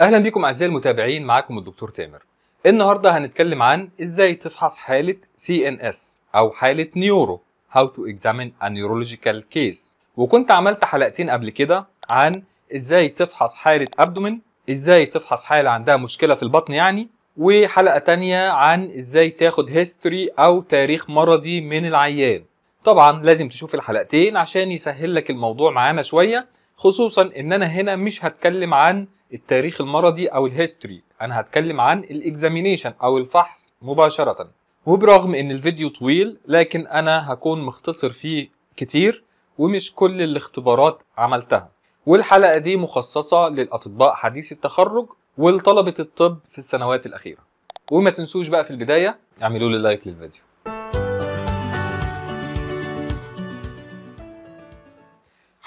اهلا بيكم اعزائي المتابعين معاكم الدكتور تامر النهارده هنتكلم عن ازاي تفحص حاله سي ان اس او حاله نيورو هاو تو اكزامين ا نيورولوجيكال كيس وكنت عملت حلقتين قبل كده عن ازاي تفحص حاله ابدومن ازاي تفحص حاله عندها مشكله في البطن يعني وحلقه تانية عن ازاي تاخد هيستوري او تاريخ مرضي من العيان طبعا لازم تشوف الحلقتين عشان يسهل لك الموضوع معانا شويه خصوصا ان انا هنا مش هتكلم عن التاريخ المرضي او الهيستوري انا هتكلم عن الاكزامينيشن او الفحص مباشره وبرغم ان الفيديو طويل لكن انا هكون مختصر فيه كتير ومش كل الاختبارات عملتها والحلقه دي مخصصه للاطباء حديثي التخرج ولطلبه الطب في السنوات الاخيره وما تنسوش بقى في البدايه اعملوا لي لايك للفيديو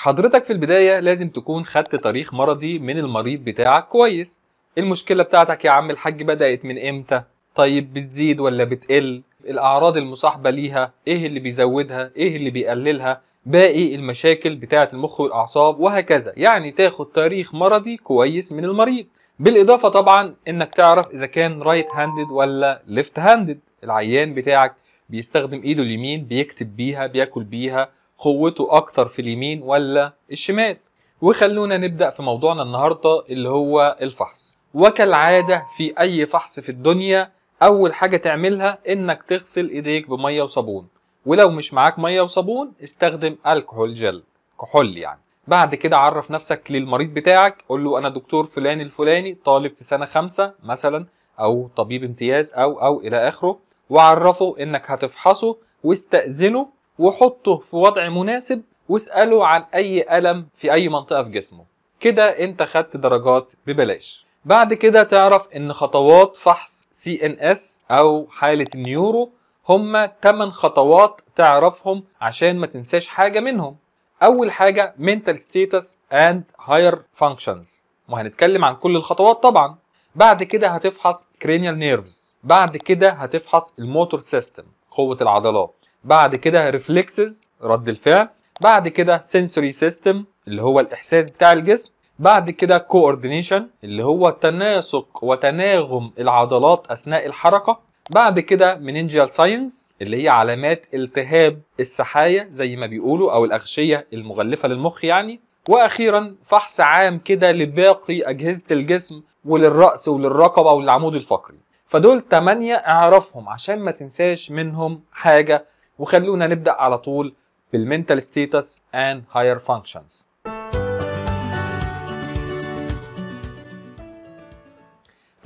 حضرتك في البداية لازم تكون خدت تاريخ مرضي من المريض بتاعك كويس المشكلة بتاعتك يا عم الحاج بدأت من امتى طيب بتزيد ولا بتقل الأعراض المصاحبة ليها ايه اللي بيزودها ايه اللي بيقللها باقي المشاكل بتاعة المخ والأعصاب وهكذا يعني تاخد تاريخ مرضي كويس من المريض بالإضافة طبعا إنك تعرف إذا كان رايت هاندد ولا ليفت هاندد العيان بتاعك بيستخدم إيده اليمين بيكتب بيها بياكل بيها قوته اكتر في اليمين ولا الشمال وخلونا نبدا في موضوعنا النهارده اللي هو الفحص وكالعاده في اي فحص في الدنيا اول حاجه تعملها انك تغسل ايديك بميه وصابون ولو مش معاك ميه وصابون استخدم الكحول جل كحول يعني بعد كده عرف نفسك للمريض بتاعك قول له انا دكتور فلان الفلاني طالب في سنه خمسة مثلا او طبيب امتياز او او الى اخره وعرفه انك هتفحصه واستأذنه وحطه في وضع مناسب واسأله عن أي ألم في أي منطقة في جسمه كده أنت خدت درجات ببلاش بعد كده تعرف ان خطوات فحص سي ان اس او حالة النيورو هما 8 خطوات تعرفهم عشان ما تنساش حاجة منهم اول حاجة mental status and higher functions وهنتكلم عن كل الخطوات طبعا بعد كده هتفحص cranial nerves بعد كده هتفحص الموتور سيستم قوة العضلات بعد كده ريفلكسز رد الفعل بعد كده سنسوري سيستم اللي هو الاحساس بتاع الجسم بعد كده كوردينيشن اللي هو تناسق وتناغم العضلات اثناء الحركه بعد كده منينجيال ساينز اللي هي علامات التهاب السحايا زي ما بيقولوا او الاغشيه المغلفه للمخ يعني واخيرا فحص عام كده لباقي اجهزه الجسم وللراس وللرقبه وللعمود الفقري فدول 8 اعرفهم عشان ما تنساش منهم حاجه وخلونا نبدا على طول بالمنتال ستيتس اند هاير فانكشنز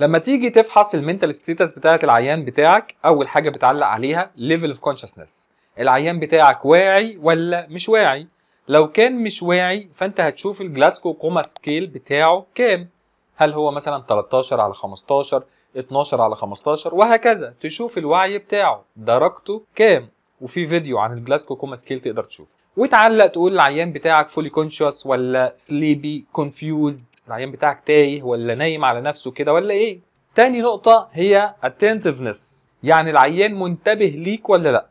لما تيجي تفحص المنتال ستيتس بتاعه العيان بتاعك اول حاجه بتعلق عليها ليفل اوف كونشسنس العيان بتاعك واعي ولا مش واعي لو كان مش واعي فانت هتشوف الجلاسكو كوما سكيل بتاعه كام هل هو مثلا 13 على 15 12 على 15 وهكذا تشوف الوعي بتاعه درجته كام وفي فيديو عن الجلاسكو كوما سكيل تقدر تشوفه وتعلق تقول العيان بتاعك فولي كونشوس ولا سليبي كونفيوزد العيان بتاعك تايه ولا نايم على نفسه كده ولا ايه تاني نقطة هي attentiveness يعني العيان منتبه ليك ولا لا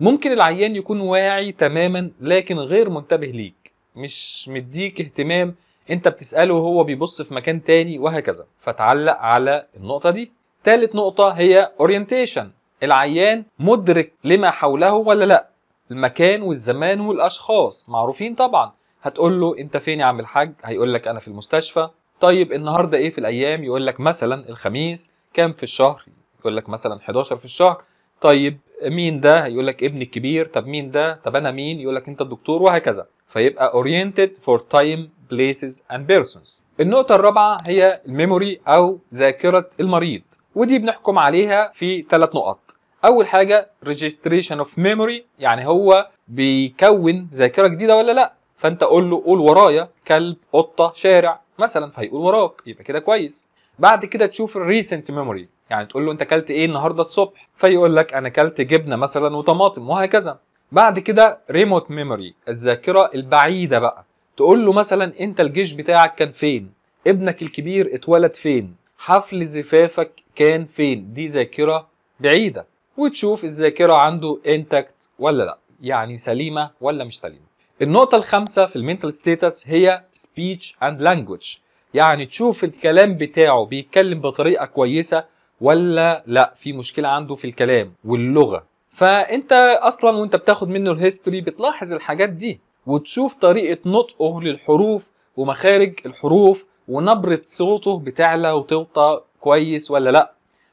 ممكن العيان يكون واعي تماما لكن غير منتبه ليك مش مديك اهتمام انت بتسأله وهو بيبص في مكان تاني وهكذا فتعلق على النقطة دي تالت نقطة هي orientation العيان مدرك لما حوله ولا لا المكان والزمان والاشخاص معروفين طبعا هتقول له انت فين يا عم الحاج هيقول لك انا في المستشفى طيب النهارده ايه في الايام يقول لك مثلا الخميس كام في الشهر يقول لك مثلا 11 في الشهر طيب مين ده هيقول لك ابني الكبير طب مين ده طب انا مين يقول لك انت الدكتور وهكذا فيبقى oriented for time places and persons النقطة الرابعة هي الميموري أو ذاكرة المريض ودي بنحكم عليها في ثلاث نقط اول حاجه ريجستريشن اوف ميموري يعني هو بيكون ذاكره جديده ولا لا فانت قول له قول ورايا كلب قطه شارع مثلا فهيقول وراك يبقى كده كويس بعد كده تشوف الريسنت ميموري يعني تقول له انت اكلت ايه النهارده الصبح فيقول لك انا اكلت جبنه مثلا وطماطم وهكذا بعد كده ريموت ميموري الذاكره البعيده بقى تقول له مثلا انت الجيش بتاعك كان فين ابنك الكبير اتولد فين حفل زفافك كان فين دي ذاكره بعيده وتشوف الذاكره عنده انتكت ولا لا يعني سليمه ولا مش سليمه النقطه الخامسه في المينتال ستيتس هي سبيتش اند لانجوج يعني تشوف الكلام بتاعه بيتكلم بطريقه كويسه ولا لا في مشكله عنده في الكلام واللغه فانت اصلا وانت بتاخد منه الهيستوري بتلاحظ الحاجات دي وتشوف طريقه نطقه للحروف ومخارج الحروف ونبره صوته بتعلى وتوطى كويس ولا لا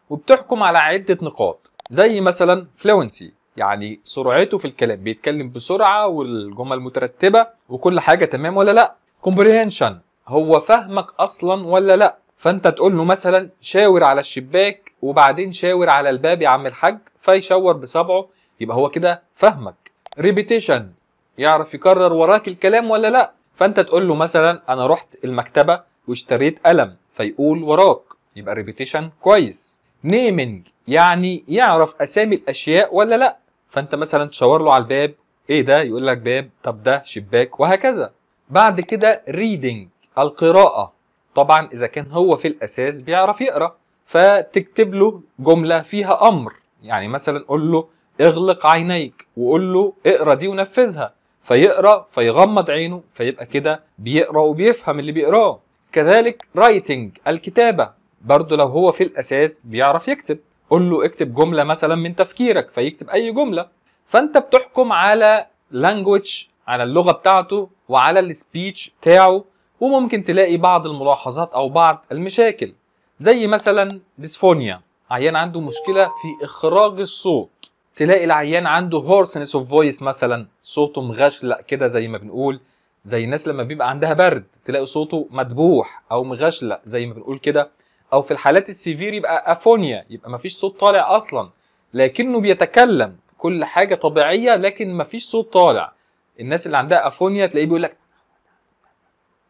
وبتحكم على عده نقاط زي مثلا فلوينسي يعني سرعته في الكلام بيتكلم بسرعه والجمل مترتبه وكل حاجه تمام ولا لا كومبريهنشن هو فاهمك اصلا ولا لا فانت تقول له مثلا شاور على الشباك وبعدين شاور على الباب يا عم الحاج فيشاور بصبعه يبقى هو كده فاهمك ريبيتيشن يعرف يكرر وراك الكلام ولا لا فانت تقول له مثلا انا رحت المكتبه واشتريت قلم فيقول وراك يبقى ريبيتيشن كويس نيمينج يعني يعرف اسامي الاشياء ولا لا فانت مثلا تشاور له على الباب ايه ده يقول لك باب طب ده شباك وهكذا بعد كده ريدنج القراءه طبعا اذا كان هو في الاساس بيعرف يقرا فتكتب له جمله فيها امر يعني مثلا قول له اغلق عينيك وقول له اقرا دي ونفذها فيقرا فيغمض عينه فيبقى كده بيقرا وبيفهم اللي بيقراه كذلك رايتنج الكتابه برضه لو هو في الاساس بيعرف يكتب قول له اكتب جمله مثلا من تفكيرك فيكتب اي جمله فانت بتحكم على لانجوج على اللغه بتاعته وعلى السبيتش بتاعه وممكن تلاقي بعض الملاحظات او بعض المشاكل زي مثلا ديسفونيا عيان عنده مشكله في اخراج الصوت تلاقي العيان عنده هورسنس اوف فويس مثلا صوته مغشلق كده زي ما بنقول زي الناس لما بيبقى عندها برد تلاقي صوته مدبوح او مغشلق زي ما بنقول كده او في الحالات السيفير يبقى افونيا يبقى مفيش صوت طالع اصلا لكنه بيتكلم كل حاجه طبيعيه لكن مفيش صوت طالع الناس اللي عندها افونيا تلاقيه بيقول لك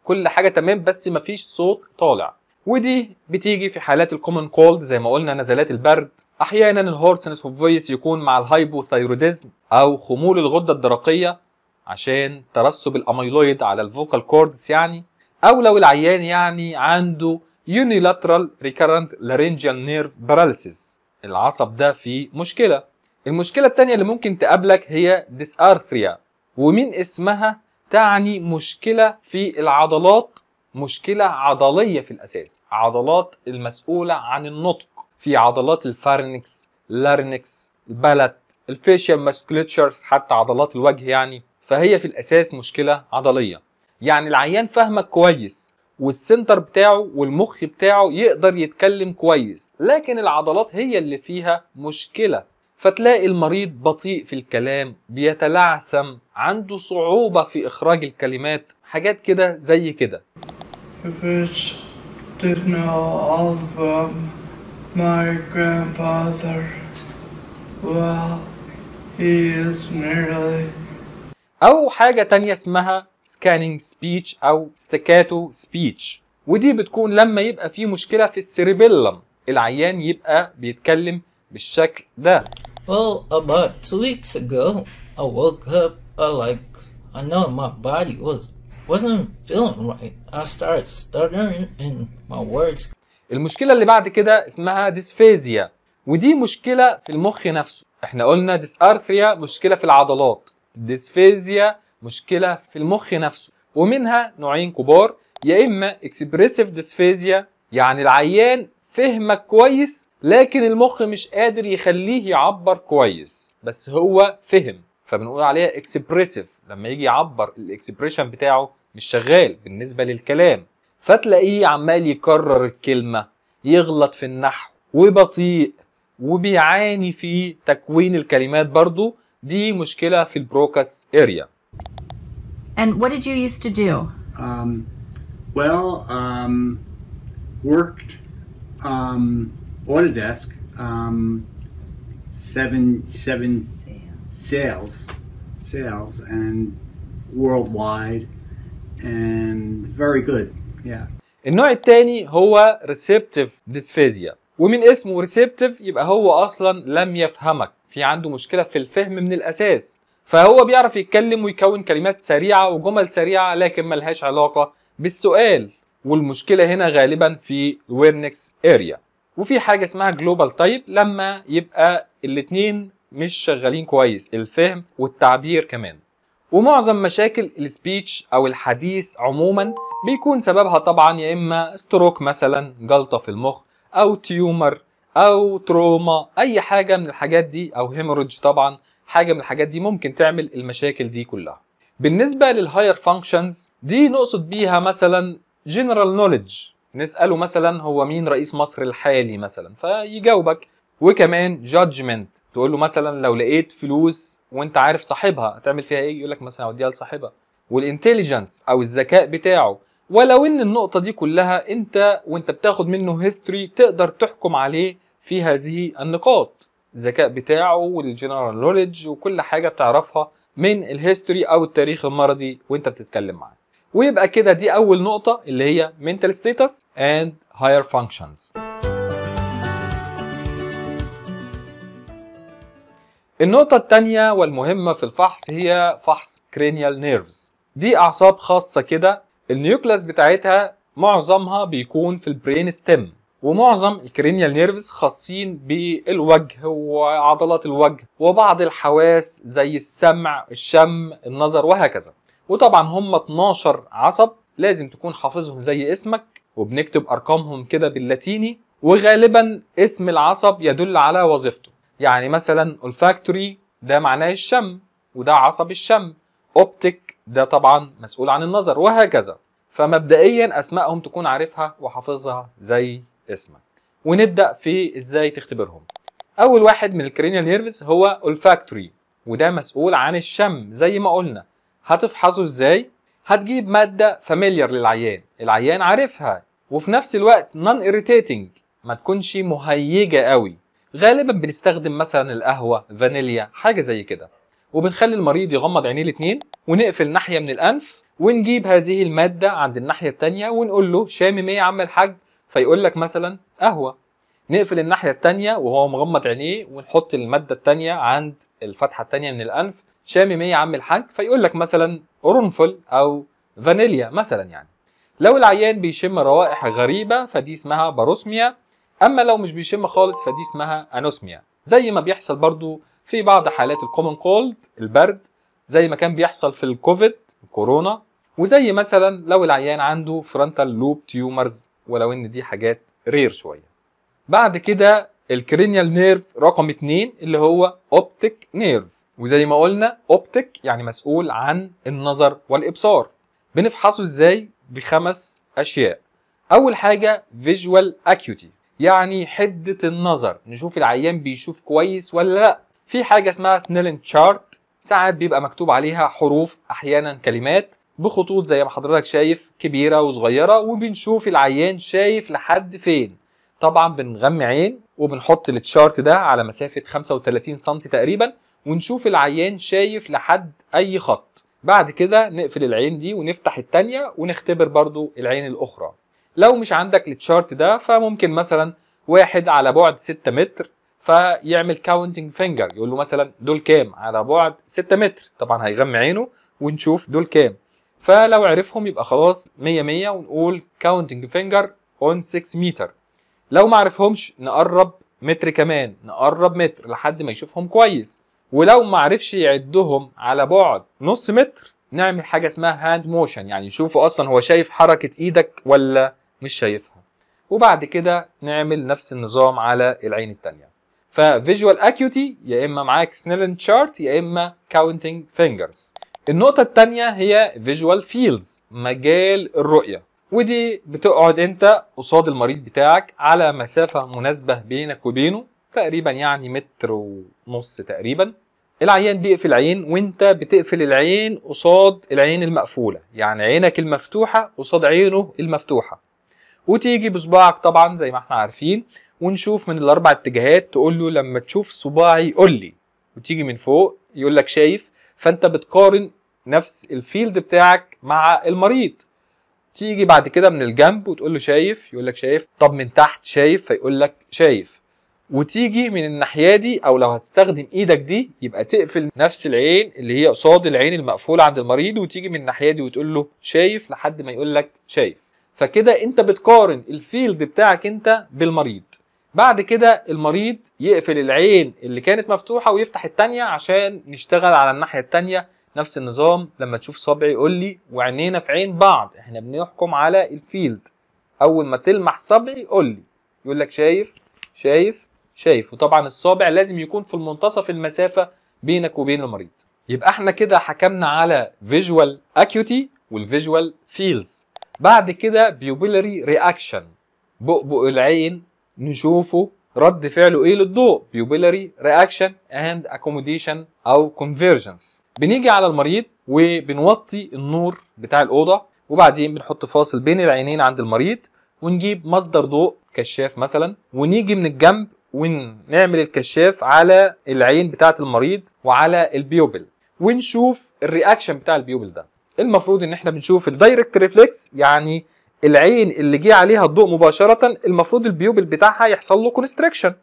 كل حاجه تمام بس مفيش صوت طالع ودي بتيجي في حالات الكومن كولد زي ما قلنا نزلات البرد احيانا الهورسنس اوف فويس يكون مع الهايبوثايروديزم او خمول الغده الدرقيه عشان ترسب الاميلويد على الفوكال كوردز يعني او لو العيان يعني عنده Unilateral Recurrent Laryngeal Nerve Paralysis العصب ده فيه مشكلة المشكلة التانية اللي ممكن تقابلك هي Dysarthria ومن اسمها تعني مشكلة في العضلات مشكلة عضلية في الأساس عضلات المسؤولة عن النطق في عضلات الفارنكس لارنكس البلت الفيشيال ماسكلتشر حتى عضلات الوجه يعني فهي في الأساس مشكلة عضلية يعني العيان فاهمك كويس والسنتر بتاعه والمخ بتاعه يقدر يتكلم كويس لكن العضلات هي اللي فيها مشكلة فتلاقي المريض بطيء في الكلام بيتلعثم عنده صعوبة في إخراج الكلمات حاجات كده زي كده أو حاجة تانية اسمها سكاننج سبيتش او ستاكاتو سبيتش ودي بتكون لما يبقى في مشكله في السيريبيلم العيان يبقى بيتكلم بالشكل ده Well, about two weeks ago, I woke up I like I know my body was wasn't feeling right. I started stuttering in my words. المشكلة اللي بعد كده اسمها ديسفيزيا ودي مشكلة في المخ نفسه. احنا قلنا ديسارثريا مشكلة في العضلات. ديسفيزيا مشكلة في المخ نفسه ومنها نوعين كبار يا إما اكسبريسيف ديسفيزيا يعني العيان فهمك كويس لكن المخ مش قادر يخليه يعبر كويس بس هو فهم فبنقول عليها اكسبريسيف لما يجي يعبر الاكسبريشن بتاعه مش شغال بالنسبة للكلام فتلاقيه عمال يكرر الكلمة يغلط في النحو وبطيء وبيعاني في تكوين الكلمات برضو دي مشكلة في البروكس اريا And what did you used to do? Um, well, um, worked um, Autodesk um, seven seven sales. sales and worldwide and very good. Yeah. النوع الثاني هو receptive dysphasia ومن اسمه receptive يبقى هو اصلا لم يفهمك في عنده مشكلة في الفهم من الاساس فهو بيعرف يتكلم ويكون كلمات سريعه وجمل سريعه لكن ملهاش علاقه بالسؤال والمشكله هنا غالبا في ويرنكس اريا وفي حاجه اسمها جلوبال تايب لما يبقى الاثنين مش شغالين كويس الفهم والتعبير كمان ومعظم مشاكل السبيتش او الحديث عموما بيكون سببها طبعا يا اما ستروك مثلا جلطه في المخ او تيومر او تروما اي حاجه من الحاجات دي او هيموريدج طبعا حاجه من الحاجات دي ممكن تعمل المشاكل دي كلها بالنسبه للهاير فانكشنز دي نقصد بيها مثلا جنرال نوليدج نساله مثلا هو مين رئيس مصر الحالي مثلا فيجاوبك وكمان جادجمنت تقول له مثلا لو لقيت فلوس وانت عارف صاحبها هتعمل فيها ايه يقول لك مثلا اوديها لصاحبها والانتليجنس او الذكاء بتاعه ولو ان النقطه دي كلها انت وانت بتاخد منه هيستوري تقدر تحكم عليه في هذه النقاط الذكاء بتاعه والجنرال نوليدج وكل حاجه بتعرفها من الهيستوري او التاريخ المرضي وانت بتتكلم معاه ويبقى كده دي اول نقطه اللي هي mental status and higher functions النقطة الثانية والمهمة في الفحص هي فحص cranial nerves دي أعصاب خاصة كده النيوكلاس بتاعتها معظمها بيكون في البرين ستيم ومعظم الكرينيال نيرفز خاصين بالوجه وعضلات الوجه وبعض الحواس زي السمع الشم النظر وهكذا وطبعا هم 12 عصب لازم تكون حافظهم زي اسمك وبنكتب ارقامهم كده باللاتيني وغالبا اسم العصب يدل على وظيفته يعني مثلا olfactory ده معناه الشم وده عصب الشم اوبتيك ده طبعا مسؤول عن النظر وهكذا فمبدئيا اسمائهم تكون عارفها وحافظها زي اسمك ونبدا في ازاي تختبرهم اول واحد من الكرينيال نيرفز هو اولفاكتوري وده مسؤول عن الشم زي ما قلنا هتفحصه ازاي هتجيب ماده فاميليار للعيان العيان عارفها وفي نفس الوقت نون اريتيتنج ما تكونش مهيجه قوي غالبا بنستخدم مثلا القهوه فانيليا حاجه زي كده وبنخلي المريض يغمض عينيه الاثنين ونقفل ناحيه من الانف ونجيب هذه الماده عند الناحيه الثانيه ونقول له شامم ايه يا عم الحاج فيقول لك مثلا قهوه نقفل الناحيه الثانيه وهو مغمض عينيه ونحط الماده الثانيه عند الفتحه الثانيه من الانف شامم ايه يا عم الحاج فيقول لك مثلا قرنفل او فانيليا مثلا يعني لو العيان بيشم روائح غريبه فدي اسمها باروسميا اما لو مش بيشم خالص فدي اسمها انوسميا زي ما بيحصل برضو في بعض حالات الكومن كولد البرد زي ما كان بيحصل في الكوفيد كورونا وزي مثلا لو العيان عنده فرونتال لوب تيومرز ولو ان دي حاجات رير شويه بعد كده الكرينيال نيرف رقم 2 اللي هو اوبتيك نيرف وزي ما قلنا اوبتيك يعني مسؤول عن النظر والابصار بنفحصه ازاي بخمس اشياء اول حاجه فيجوال اكيوتي يعني حده النظر نشوف العيان بيشوف كويس ولا لا في حاجه اسمها سنيلن تشارت ساعات بيبقى مكتوب عليها حروف احيانا كلمات بخطوط زي ما حضرتك شايف كبيره وصغيره وبنشوف العيان شايف لحد فين طبعا بنغمي عين وبنحط التشارت ده على مسافه 35 سم تقريبا ونشوف العيان شايف لحد اي خط بعد كده نقفل العين دي ونفتح التانية ونختبر برضو العين الاخرى لو مش عندك التشارت ده فممكن مثلا واحد على بعد 6 متر فيعمل كاونتنج فينجر يقول له مثلا دول كام على بعد 6 متر طبعا هيغمي عينه ونشوف دول كام فلو عرفهم يبقى خلاص 100 100 ونقول counting finger on 6 متر لو ما عرفهمش نقرب متر كمان نقرب متر لحد ما يشوفهم كويس ولو ما عرفش يعدهم على بعد نص متر نعمل حاجة اسمها هاند موشن يعني يشوفوا أصلا هو شايف حركة إيدك ولا مش شايفها وبعد كده نعمل نفس النظام على العين التانية ففيجوال اكيوتي يا اما معاك سنيلن شارت يا اما كاونتنج فينجرز النقطة التانية هي فيجوال فيلدز مجال الرؤية ودي بتقعد انت قصاد المريض بتاعك على مسافة مناسبة بينك وبينه تقريبا يعني متر ونص تقريبا العيان بيقفل عين وانت بتقفل العين قصاد العين المقفولة يعني عينك المفتوحة قصاد عينه المفتوحة وتيجي بصباعك طبعا زي ما احنا عارفين ونشوف من الاربع اتجاهات تقول له لما تشوف صباعي قول لي وتيجي من فوق يقول لك شايف فانت بتقارن نفس الفيلد بتاعك مع المريض تيجي بعد كده من الجنب وتقول له شايف يقول لك شايف طب من تحت شايف فيقول لك شايف وتيجي من الناحيه دي او لو هتستخدم ايدك دي يبقى تقفل نفس العين اللي هي قصاد العين المقفوله عند المريض وتيجي من الناحيه دي وتقول له شايف لحد ما يقول لك شايف فكده انت بتقارن الفيلد بتاعك انت بالمريض بعد كده المريض يقفل العين اللي كانت مفتوحه ويفتح الثانيه عشان نشتغل على الناحيه الثانيه نفس النظام لما تشوف صبعي قول لي وعينينا في عين بعض احنا بنحكم على الفيلد اول ما تلمح صبعي قول لي يقول لك شايف شايف شايف وطبعا الصابع لازم يكون في المنتصف المسافه بينك وبين المريض يبقى احنا كده حكمنا على فيجوال اكيوتي والفيجوال فيلز بعد كده بيوبيلري رياكشن بؤبؤ العين نشوفه رد فعله ايه للضوء بيوبيلري رياكشن اند اكوموديشن او كونفيرجنس بنيجي على المريض وبنوطي النور بتاع الاوضه وبعدين بنحط فاصل بين العينين عند المريض ونجيب مصدر ضوء كشاف مثلا ونيجي من الجنب ونعمل الكشاف على العين بتاعه المريض وعلى البيوبل ونشوف الرياكشن بتاع البيوبل ده المفروض ان احنا بنشوف الدايركت ريفلكس يعني العين اللي جه عليها الضوء مباشره المفروض البيوبل بتاعها يحصل له كونستريكشن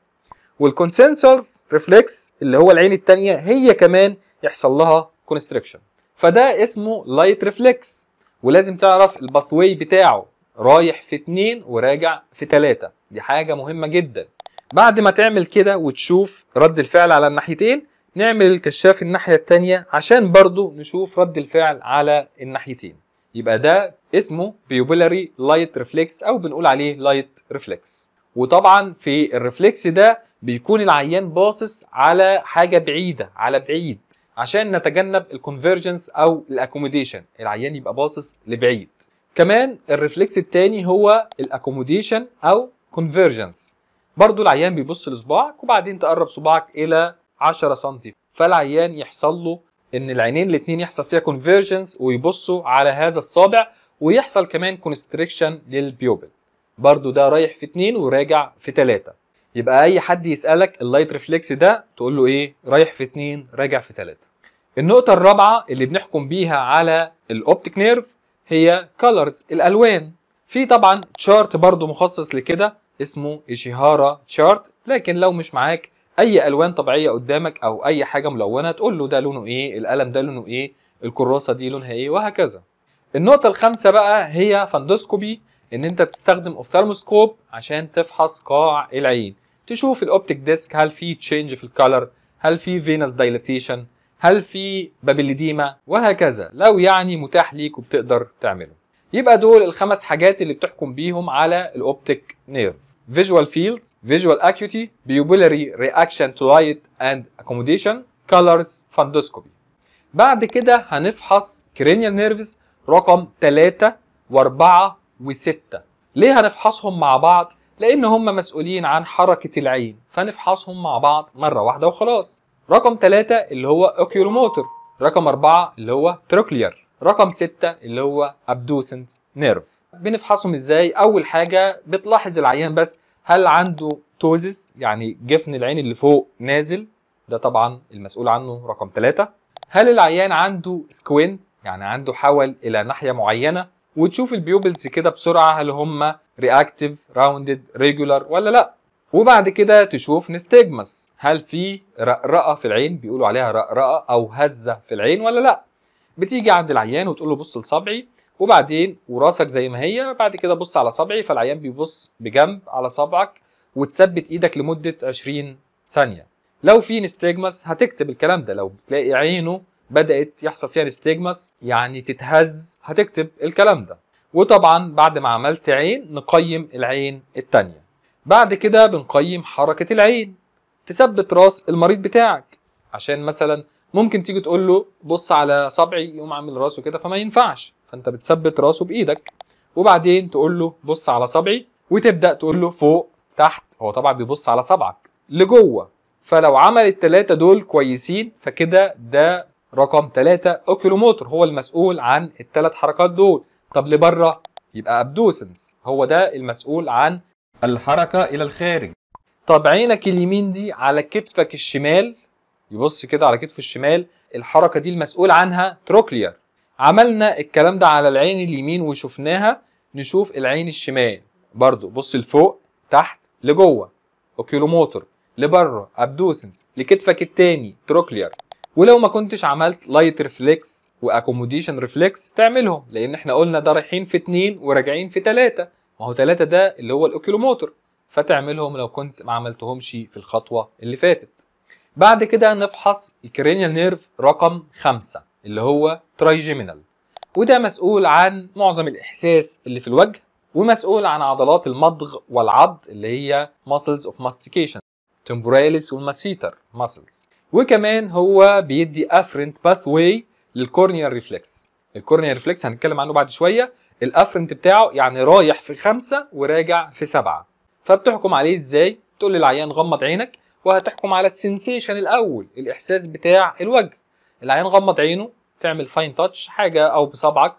والكونسنسور ريفلكس اللي هو العين الثانيه هي كمان يحصل لها كونستريكشن فده اسمه لايت ريفلكس ولازم تعرف الباثوي بتاعه رايح في اتنين وراجع في تلاتة دي حاجة مهمة جدا بعد ما تعمل كده وتشوف رد الفعل على الناحيتين نعمل الكشاف الناحية التانية عشان برضو نشوف رد الفعل على الناحيتين يبقى ده اسمه بيوبيلاري لايت ريفلكس او بنقول عليه لايت ريفلكس وطبعا في الريفلكس ده بيكون العيان باصص على حاجة بعيدة على بعيد عشان نتجنب الكونفرجنس او الاكوموديشن العيان يبقى باصص لبعيد كمان الريفلكس الثاني هو الاكوموديشن او كونفرجنس برضو العيان بيبص لصباعك وبعدين تقرب صباعك الى 10 سم فالعيان يحصل له ان العينين الاثنين يحصل فيها كونفرجنس ويبصوا على هذا الصابع ويحصل كمان كونستريكشن للبيوبل برضو ده رايح في اتنين وراجع في تلاتة يبقى اي حد يسالك اللايت ريفلكس ده تقول له ايه رايح في اثنين راجع في ثلاثة النقطه الرابعه اللي بنحكم بيها على الاوبتيك نيرف هي كولرز الالوان في طبعا تشارت برضو مخصص لكده اسمه ايشيهارا تشارت لكن لو مش معاك اي الوان طبيعيه قدامك او اي حاجه ملونه تقول له ده لونه ايه القلم ده لونه ايه الكراسه دي لونها ايه وهكذا النقطه الخامسه بقى هي فندوسكوبي ان انت تستخدم اوفثالموسكوب عشان تفحص قاع العين تشوف الاوبتيك ديسك هل في تشينج في الكالر هل في فينس دايليتيشن هل في بابليديما وهكذا لو يعني متاح ليك وبتقدر تعمله يبقى دول الخمس حاجات اللي بتحكم بيهم على الاوبتيك نيرف فيجوال فيلد فيجوال اكيوتي pupillary رياكشن تو لايت اند اكوموديشن كالرز فاندوسكوبي بعد كده هنفحص كرينيال نيرفز رقم 3 و4 و6 ليه هنفحصهم مع بعض لان هم مسؤولين عن حركه العين فنفحصهم مع بعض مره واحده وخلاص رقم 3 اللي هو اوكيولوموتر رقم 4 اللي هو تروكلير رقم 6 اللي هو ابدوسنت نيرف بنفحصهم ازاي اول حاجه بتلاحظ العيان بس هل عنده توزس يعني جفن العين اللي فوق نازل ده طبعا المسؤول عنه رقم 3 هل العيان عنده سكوين يعني عنده حول الى ناحيه معينه وتشوف البيوبلز كده بسرعه هل هم رياكتيف راوندد ريجولار ولا لا وبعد كده تشوف نستجمس هل في رقرقه في العين بيقولوا عليها رقرقه او هزه في العين ولا لا بتيجي عند العيان وتقول له بص لصبعي وبعدين وراسك زي ما هي بعد كده بص على صبعي فالعيان بيبص بجنب على صبعك وتثبت ايدك لمده 20 ثانيه لو في نستجمس هتكتب الكلام ده لو بتلاقي عينه بدات يحصل فيها نستيجمس يعني تتهز هتكتب الكلام ده وطبعا بعد ما عملت عين نقيم العين الثانيه بعد كده بنقيم حركة العين تثبت راس المريض بتاعك عشان مثلا ممكن تيجي تقول له بص على صبعي يقوم عامل راسه كده فما ينفعش فانت بتثبت راسه بايدك وبعدين تقول له بص على صبعي وتبدا تقول له فوق تحت هو طبعا بيبص على صبعك لجوه فلو عمل التلاتة دول كويسين فكده ده رقم 3 اوكيلوموتر هو المسؤول عن الثلاث حركات دول طب لبره يبقى ابدوسنس هو ده المسؤول عن الحركه الى الخارج طب عينك اليمين دي على كتفك الشمال يبص كده على كتفه الشمال الحركه دي المسؤول عنها تروكلير عملنا الكلام ده على العين اليمين وشفناها نشوف العين الشمال برضو بص لفوق تحت لجوه اوكيلوموتر لبره ابدوسنس لكتفك الثاني تروكلير ولو ما كنتش عملت لايت ريفلكس واكوموديشن ريفلكس تعملهم لان احنا قلنا ده رايحين في اتنين وراجعين في تلاتة ما هو تلاتة ده اللي هو الاوكيلوموتور فتعملهم لو كنت ما عملتهمش في الخطوة اللي فاتت بعد كده نفحص الكرينيال نيرف رقم خمسة اللي هو ترايجيمينال وده مسؤول عن معظم الإحساس اللي في الوجه ومسؤول عن عضلات المضغ والعض اللي هي muscles of mastication temporalis والmasseter muscles وكمان هو بيدي افرنت باث واي للكورنيال ريفلكس الكورنيال ريفلكس هنتكلم عنه بعد شويه الافرنت بتاعه يعني رايح في خمسة وراجع في سبعة فبتحكم عليه ازاي تقول للعيان غمض عينك وهتحكم على السنسيشن الاول الاحساس بتاع الوجه العيان غمض عينه تعمل فاين تاتش حاجه او بصبعك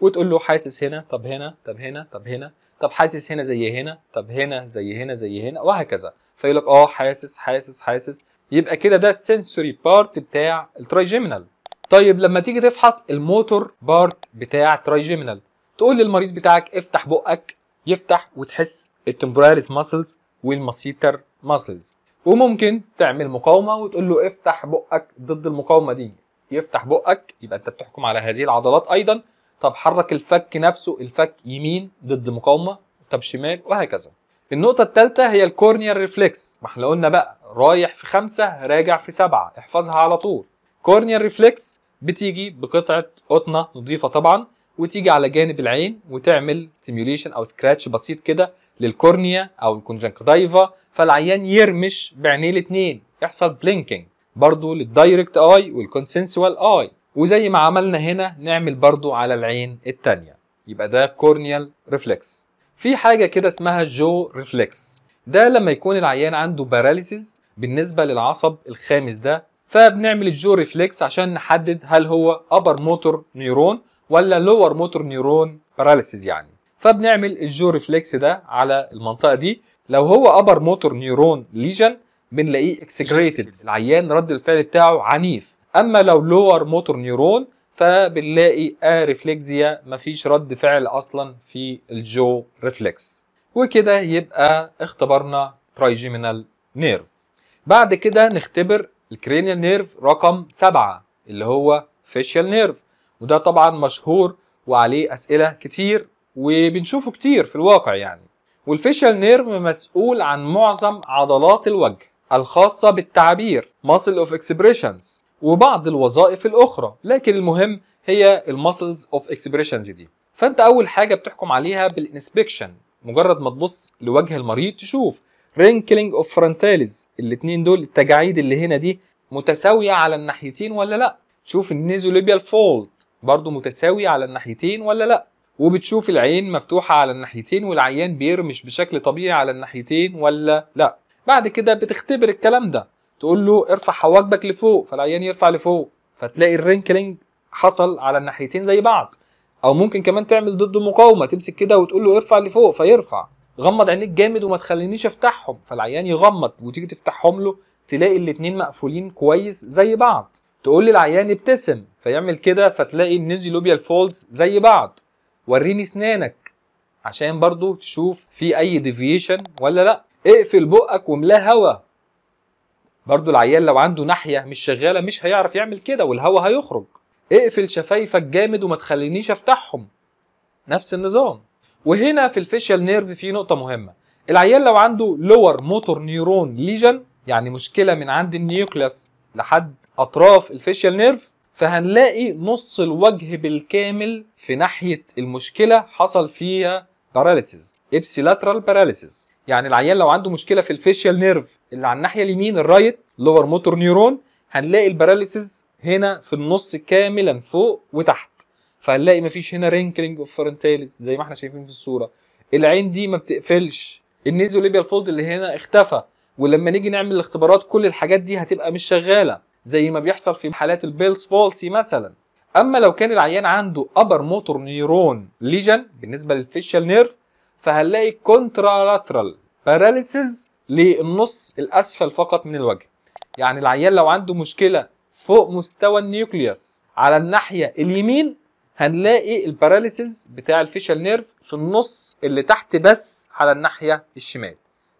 وتقول له حاسس هنا طب هنا طب هنا طب هنا طب حاسس هنا زي هنا طب هنا زي هنا زي هنا وهكذا فيقول لك اه حاسس حاسس حاسس يبقى كده ده السنسوري بارت بتاع الترايجيمينال طيب لما تيجي تفحص الموتور بارت بتاع الترايجيمينال تقول للمريض بتاعك افتح بقك يفتح وتحس التمبوراريس ماسلز والماسيتر ماسلز وممكن تعمل مقاومه وتقول له افتح بقك ضد المقاومه دي يفتح بقك يبقى انت بتحكم على هذه العضلات ايضا طب حرك الفك نفسه الفك يمين ضد مقاومه طب شمال وهكذا النقطة التالتة هي الكورنيال ريفلكس ما احنا قلنا بقى رايح في خمسة راجع في سبعة احفظها على طول كورنيال ريفلكس بتيجي بقطعة قطنة نظيفة طبعا وتيجي على جانب العين وتعمل ستيميوليشن او سكراتش بسيط كده للكورنيا او الكونجنكتيفا فالعيان يرمش بعينيه الاثنين يحصل بلينكينج برضو للدايركت اي والكونسنسوال اي وزي ما عملنا هنا نعمل برضو على العين الثانيه يبقى ده كورنيال ريفلكس في حاجه كده اسمها جو ريفلكس ده لما يكون العيان عنده باراليسيز بالنسبه للعصب الخامس ده فبنعمل الجو ريفلكس عشان نحدد هل هو ابر موتور نيرون ولا لور موتور نيرون باراليسيز يعني فبنعمل الجو ريفلكس ده على المنطقه دي لو هو ابر موتور نيرون ليجن بنلاقيه اكسجريتد العيان رد الفعل بتاعه عنيف اما لو لور موتور نيرون فبنلاقي ا مفيش رد فعل اصلا في الجو ريفلكس وكده يبقى اختبرنا ترايجيمينال نيرف بعد كده نختبر الكرينيال نيرف رقم سبعة اللي هو فيشيال نيرف وده طبعا مشهور وعليه اسئله كتير وبنشوفه كتير في الواقع يعني والفيشيال نيرف مسؤول عن معظم عضلات الوجه الخاصه بالتعبير muscle of expressions وبعض الوظائف الاخرى لكن المهم هي المسلز اوف اكسبريشنز دي فانت اول حاجه بتحكم عليها بالانسبكشن مجرد ما تبص لوجه المريض تشوف رينكلينج اوف فرونتاليز الاثنين دول التجاعيد اللي هنا دي متساويه على الناحيتين ولا لا تشوف النيزوليبيال فولد برضو متساوي على الناحيتين ولا لا وبتشوف العين مفتوحة على الناحيتين والعيان بيرمش بشكل طبيعي على الناحيتين ولا لا بعد كده بتختبر الكلام ده تقول له ارفع حواجبك لفوق فالعيان يرفع لفوق فتلاقي الرينكلينج حصل على الناحيتين زي بعض او ممكن كمان تعمل ضده مقاومه تمسك كده وتقول له ارفع لفوق فيرفع غمض عينيك جامد وما تخلينيش افتحهم فالعيان يغمض وتيجي تفتحهم له تلاقي الاتنين مقفولين كويس زي بعض تقول للعيان ابتسم فيعمل كده فتلاقي لوبيا الفولز زي بعض وريني اسنانك عشان برضو تشوف في اي ديفيشن ولا لا اقفل بقك وملاه هوا برضو العيال لو عنده ناحيه مش شغاله مش هيعرف يعمل كده والهواء هيخرج اقفل شفايفك جامد وما تخلينيش افتحهم نفس النظام وهنا في الفيشال نيرف في نقطه مهمه العيال لو عنده لور موتور نيرون ليجن يعني مشكله من عند النيوكلاس لحد اطراف الفيشال نيرف فهنلاقي نص الوجه بالكامل في ناحيه المشكله حصل فيها باراليسيز ابسيلاترال باراليسيز يعني العيان لو عنده مشكله في الفيشيال نيرف اللي على الناحيه اليمين الرايت لور موتور نيورون هنلاقي الباراليسز هنا في النص كاملا فوق وتحت فهنلاقي مفيش هنا رينكلينج اوف فرنتاليس زي ما احنا شايفين في الصوره العين دي ما بتقفلش النيزوليبيال فولد اللي هنا اختفى ولما نيجي نعمل الاختبارات كل الحاجات دي هتبقى مش شغاله زي ما بيحصل في حالات البيلز بولسي مثلا اما لو كان العيان عنده ابر موتور نيرون ليجن بالنسبه للفيشال نيرف فهنلاقي كونترالاترال باراليسيز للنص الاسفل فقط من الوجه يعني العيان لو عنده مشكله فوق مستوى النيوكليوس على الناحيه اليمين هنلاقي الباراليسيز بتاع الفيشال نيرف في النص اللي تحت بس على الناحيه الشمال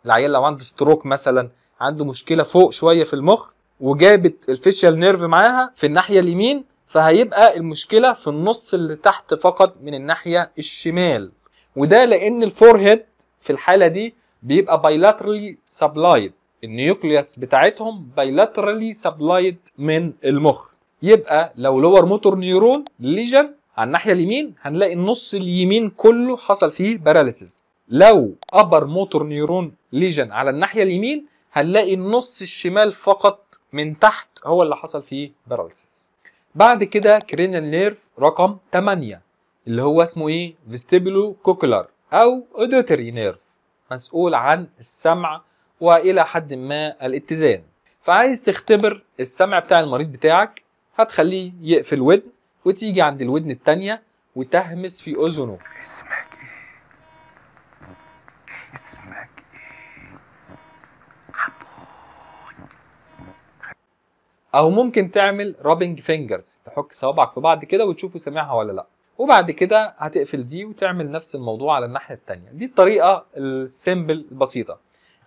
العيان لو عنده ستروك مثلا عنده مشكله فوق شويه في المخ وجابت الفيشال نيرف معاها في الناحيه اليمين فهيبقى المشكله في النص اللي تحت فقط من الناحيه الشمال وده لان الفور هيد في الحاله دي بيبقى بايلاترالي سبلايد النيوكليوس بتاعتهم بايلاترالي سبلايد من المخ يبقى لو لور موتور نيورون ليجن على الناحيه اليمين هنلاقي النص اليمين كله حصل فيه باراليسيس لو ابر موتور نيورون ليجن على الناحيه اليمين هنلاقي النص الشمال فقط من تحت هو اللي حصل فيه باراليسيس بعد كده كرينيال نيرف رقم 8 اللي هو اسمه ايه فيستيبلو كوكولار او اوديتوري نيرف مسؤول عن السمع والى حد ما الاتزان فعايز تختبر السمع بتاع المريض بتاعك هتخليه يقفل ودن وتيجي عند الودن التانية وتهمس في اذنه اسمك ايه اسمك ايه او ممكن تعمل رابنج فينجرز تحك صوابعك في بعض كده وتشوفه سامعها ولا لا وبعد كده هتقفل دي وتعمل نفس الموضوع على الناحيه الثانيه دي الطريقه السيمبل البسيطه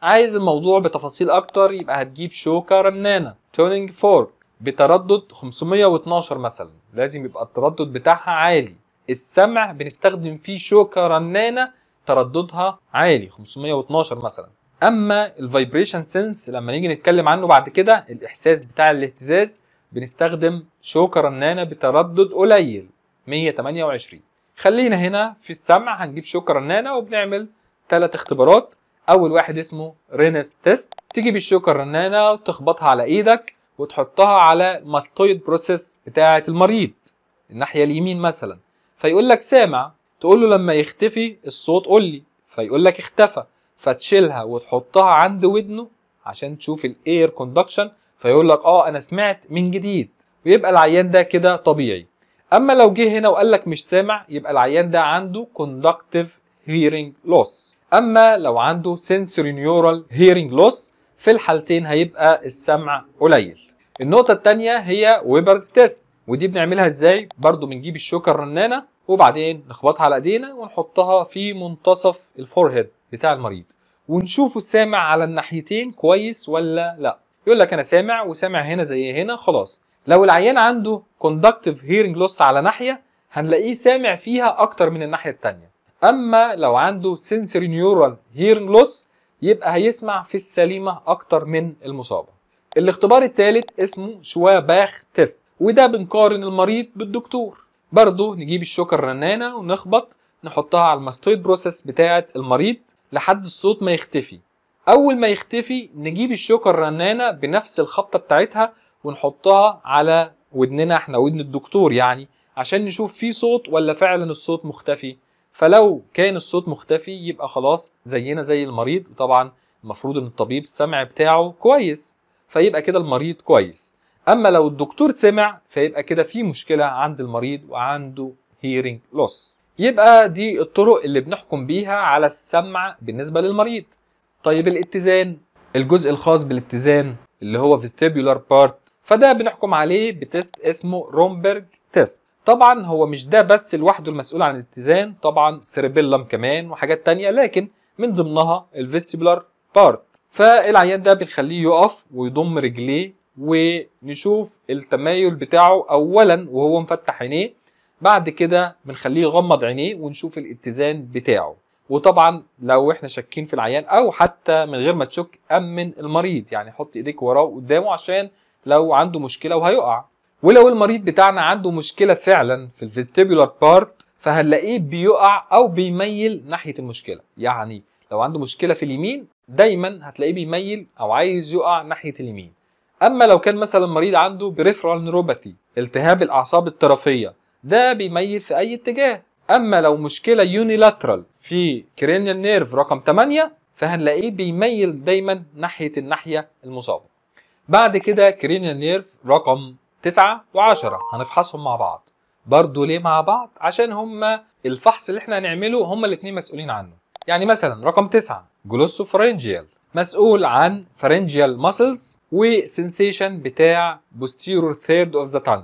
عايز الموضوع بتفاصيل اكتر يبقى هتجيب شوكه رنانه تونينج فورك بتردد 512 مثلا لازم يبقى التردد بتاعها عالي السمع بنستخدم فيه شوكه رنانه ترددها عالي 512 مثلا اما الفايبريشن سنس لما نيجي نتكلم عنه بعد كده الاحساس بتاع الاهتزاز بنستخدم شوكه رنانه بتردد قليل 128 خلينا هنا في السمع هنجيب شوك رنانه وبنعمل ثلاث اختبارات اول واحد اسمه رينس تيست تجيب الشوكه الرنانه وتخبطها على ايدك وتحطها على الماستويد بروسيس بتاعه المريض الناحيه اليمين مثلا فيقول لك سامع تقول له لما يختفي الصوت قول لي فيقول لك اختفى فتشيلها وتحطها عند ودنه عشان تشوف الاير كوندكشن فيقول لك اه انا سمعت من جديد ويبقى العيان ده كده طبيعي اما لو جه هنا وقال لك مش سامع يبقى العيان ده عنده conductive hearing loss اما لو عنده sensory neural hearing loss في الحالتين هيبقى السمع قليل النقطه الثانيه هي ويبرز تيست ودي بنعملها ازاي برضو بنجيب الشوكه الرنانه وبعدين نخبطها على ايدينا ونحطها في منتصف الفورهيد بتاع المريض ونشوفه السامع على الناحيتين كويس ولا لا يقول لك انا سامع وسامع هنا زي هنا خلاص لو العيان عنده كوندكتيف هيرنج لوس على ناحيه هنلاقيه سامع فيها اكتر من الناحيه الثانيه اما لو عنده sensory نيورال هيرنج لوس يبقى هيسمع في السليمه اكتر من المصابه الاختبار الثالث اسمه شواباخ تيست وده بنقارن المريض بالدكتور برضه نجيب الشوكة الرنانة ونخبط نحطها على الماستويد بروسيس بتاعة المريض لحد الصوت ما يختفي أول ما يختفي نجيب الشوكة الرنانة بنفس الخبطة بتاعتها ونحطها على ودننا احنا ودن الدكتور يعني عشان نشوف في صوت ولا فعلا الصوت مختفي فلو كان الصوت مختفي يبقى خلاص زينا زي المريض وطبعا المفروض ان الطبيب السمع بتاعه كويس فيبقى كده المريض كويس اما لو الدكتور سمع فيبقى كده في مشكله عند المريض وعنده هيرنج لوس يبقى دي الطرق اللي بنحكم بيها على السمع بالنسبه للمريض طيب الاتزان الجزء الخاص بالاتزان اللي هو vestibular part فده بنحكم عليه بتيست اسمه رومبرج تيست طبعا هو مش ده بس لوحده المسؤول عن الاتزان طبعا سيربيلم كمان وحاجات تانية لكن من ضمنها الفيستيبولار بارت فالعيان ده بنخليه يقف ويضم رجليه ونشوف التمايل بتاعه اولا وهو مفتح عينيه بعد كده بنخليه يغمض عينيه ونشوف الاتزان بتاعه وطبعا لو احنا شاكين في العيان او حتى من غير ما تشك امن المريض يعني حط ايديك وراه وقدامه عشان لو عنده مشكله وهيقع ولو المريض بتاعنا عنده مشكله فعلا في الفيستيبولار بارت فهنلاقيه بيقع او بيميل ناحيه المشكله يعني لو عنده مشكله في اليمين دايما هتلاقيه بيميل او عايز يقع ناحيه اليمين اما لو كان مثلا مريض عنده بريفرال نيروباثي التهاب الاعصاب الطرفيه ده بيميل في اي اتجاه اما لو مشكله يونيلاترال في كرينيال نيرف رقم 8 فهنلاقيه بيميل دايما ناحيه الناحيه المصابه بعد كده كرينيال نيرف رقم 9 و10 هنفحصهم مع بعض برضه ليه مع بعض عشان هما الفحص اللي احنا هنعمله هما الاثنين مسؤولين عنه يعني مثلا رقم 9 جلوسوفرينجيال مسؤول عن فرنجيال ماسلز وسنسيشن بتاع بوستيرور ثيرد اوف ذا تانج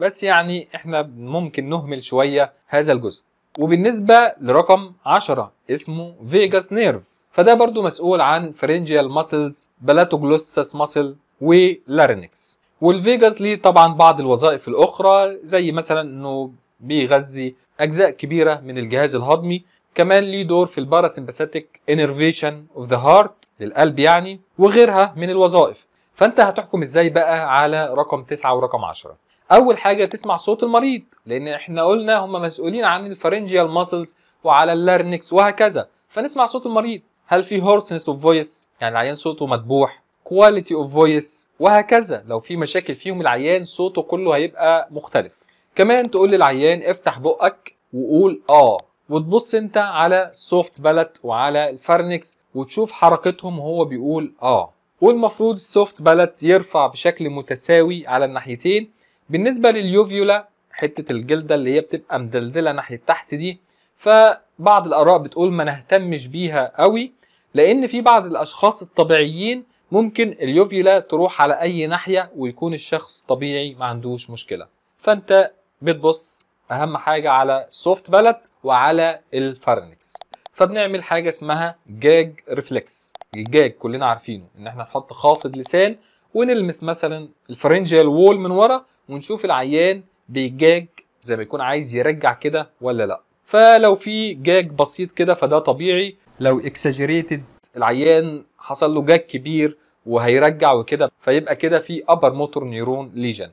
بس يعني احنا ممكن نهمل شويه هذا الجزء وبالنسبه لرقم 10 اسمه فيجاس نيرف فده برضو مسؤول عن فرنجيال ماسلز بلاتوجلوسس ماسل ولارينكس والفيجاس ليه طبعا بعض الوظائف الاخرى زي مثلا انه بيغذي اجزاء كبيره من الجهاز الهضمي كمان ليه دور في الباراسمباثيك انرفيشن اوف ذا هارت للقلب يعني وغيرها من الوظائف فانت هتحكم ازاي بقى على رقم 9 ورقم 10 اول حاجه تسمع صوت المريض لان احنا قلنا هم مسؤولين عن الفارنجيال ماسلز وعلى اللارنكس وهكذا فنسمع صوت المريض هل في هورسنس اوف فويس يعني العيان صوته مدبوح كواليتي اوف فويس وهكذا لو في مشاكل فيهم العيان صوته كله هيبقى مختلف كمان تقول للعيان افتح بقك وقول اه وتبص انت على السوفت بالت وعلى الفارنكس وتشوف حركتهم وهو بيقول اه والمفروض السوفت بالت يرفع بشكل متساوي على الناحيتين بالنسبة لليوفيولا حتة الجلدة اللي هي بتبقى مدلدلة ناحية تحت دي فبعض الآراء بتقول ما نهتمش بيها قوي لأن في بعض الأشخاص الطبيعيين ممكن اليوفيولا تروح على اي ناحيه ويكون الشخص طبيعي ما عندوش مشكله فانت بتبص اهم حاجه على سوفت بلد وعلى الفارنكس فبنعمل حاجه اسمها جاج ريفلكس الجاج كلنا عارفينه ان احنا نحط خافض لسان ونلمس مثلا الفرنجيال وول من ورا ونشوف العيان بيجاج زي ما يكون عايز يرجع كده ولا لا فلو في جاج بسيط كده فده طبيعي لو اكساجيريتد العيان حصل له جاك كبير وهيرجع وكده فيبقى كده في ابر موتور نيرون ليجن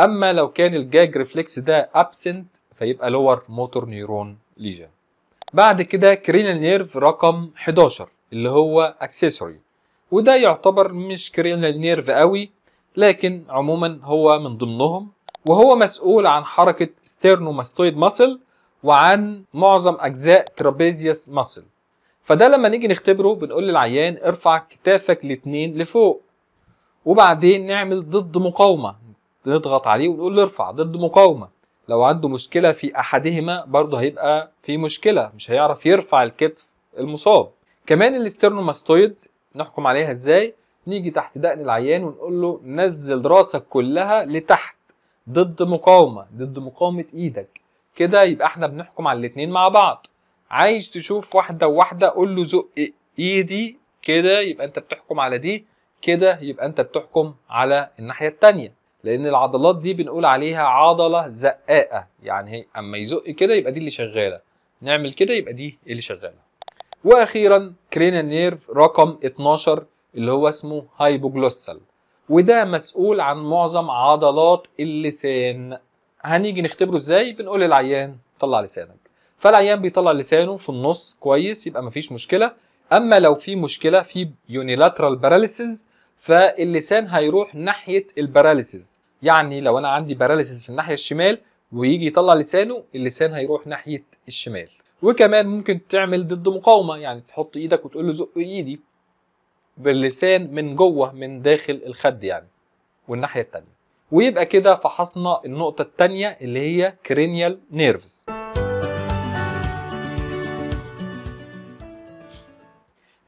اما لو كان الجاج ريفلكس ده ابسنت فيبقى لور موتور نيرون ليجن بعد كده كرينال نيرف رقم 11 اللي هو اكسسوري وده يعتبر مش كرينال نيرف قوي لكن عموما هو من ضمنهم وهو مسؤول عن حركة ستيرنوماستويد ماسل وعن معظم أجزاء ترابيزيوس ماسل فده لما نيجي نختبره بنقول للعيان ارفع كتافك الاتنين لفوق وبعدين نعمل ضد مقاومة نضغط عليه ونقول له ارفع ضد مقاومة لو عنده مشكلة في أحدهما برضه هيبقى في مشكلة مش هيعرف يرفع الكتف المصاب كمان الاسترنوماستويد نحكم عليها ازاي نيجي تحت دقن العيان ونقول له نزل راسك كلها لتحت ضد مقاومة ضد مقاومة ايدك كده يبقى احنا بنحكم على الاتنين مع بعض عايز تشوف واحده واحده قول له زق ايدي كده يبقى انت بتحكم على دي كده يبقى انت بتحكم على الناحيه الثانيه لان العضلات دي بنقول عليها عضله زقاقه يعني هي اما يزق كده يبقى دي اللي شغاله نعمل كده يبقى دي اللي شغاله واخيرا كرين نيرف رقم 12 اللي هو اسمه هايبوجلوسال وده مسؤول عن معظم عضلات اللسان هنيجي نختبره ازاي بنقول للعيان طلع لسانك فالعيان بيطلع لسانه في النص كويس يبقى مفيش مشكله اما لو في مشكله في يونيلاترال باراليسيز فاللسان هيروح ناحيه الباراليسيز يعني لو انا عندي باراليسيز في الناحيه الشمال ويجي يطلع لسانه اللسان هيروح ناحيه الشمال وكمان ممكن تعمل ضد مقاومه يعني تحط ايدك وتقول له زق ايدي باللسان من جوه من داخل الخد يعني والناحيه الثانيه ويبقى كده فحصنا النقطه الثانيه اللي هي كرينيال نيرفز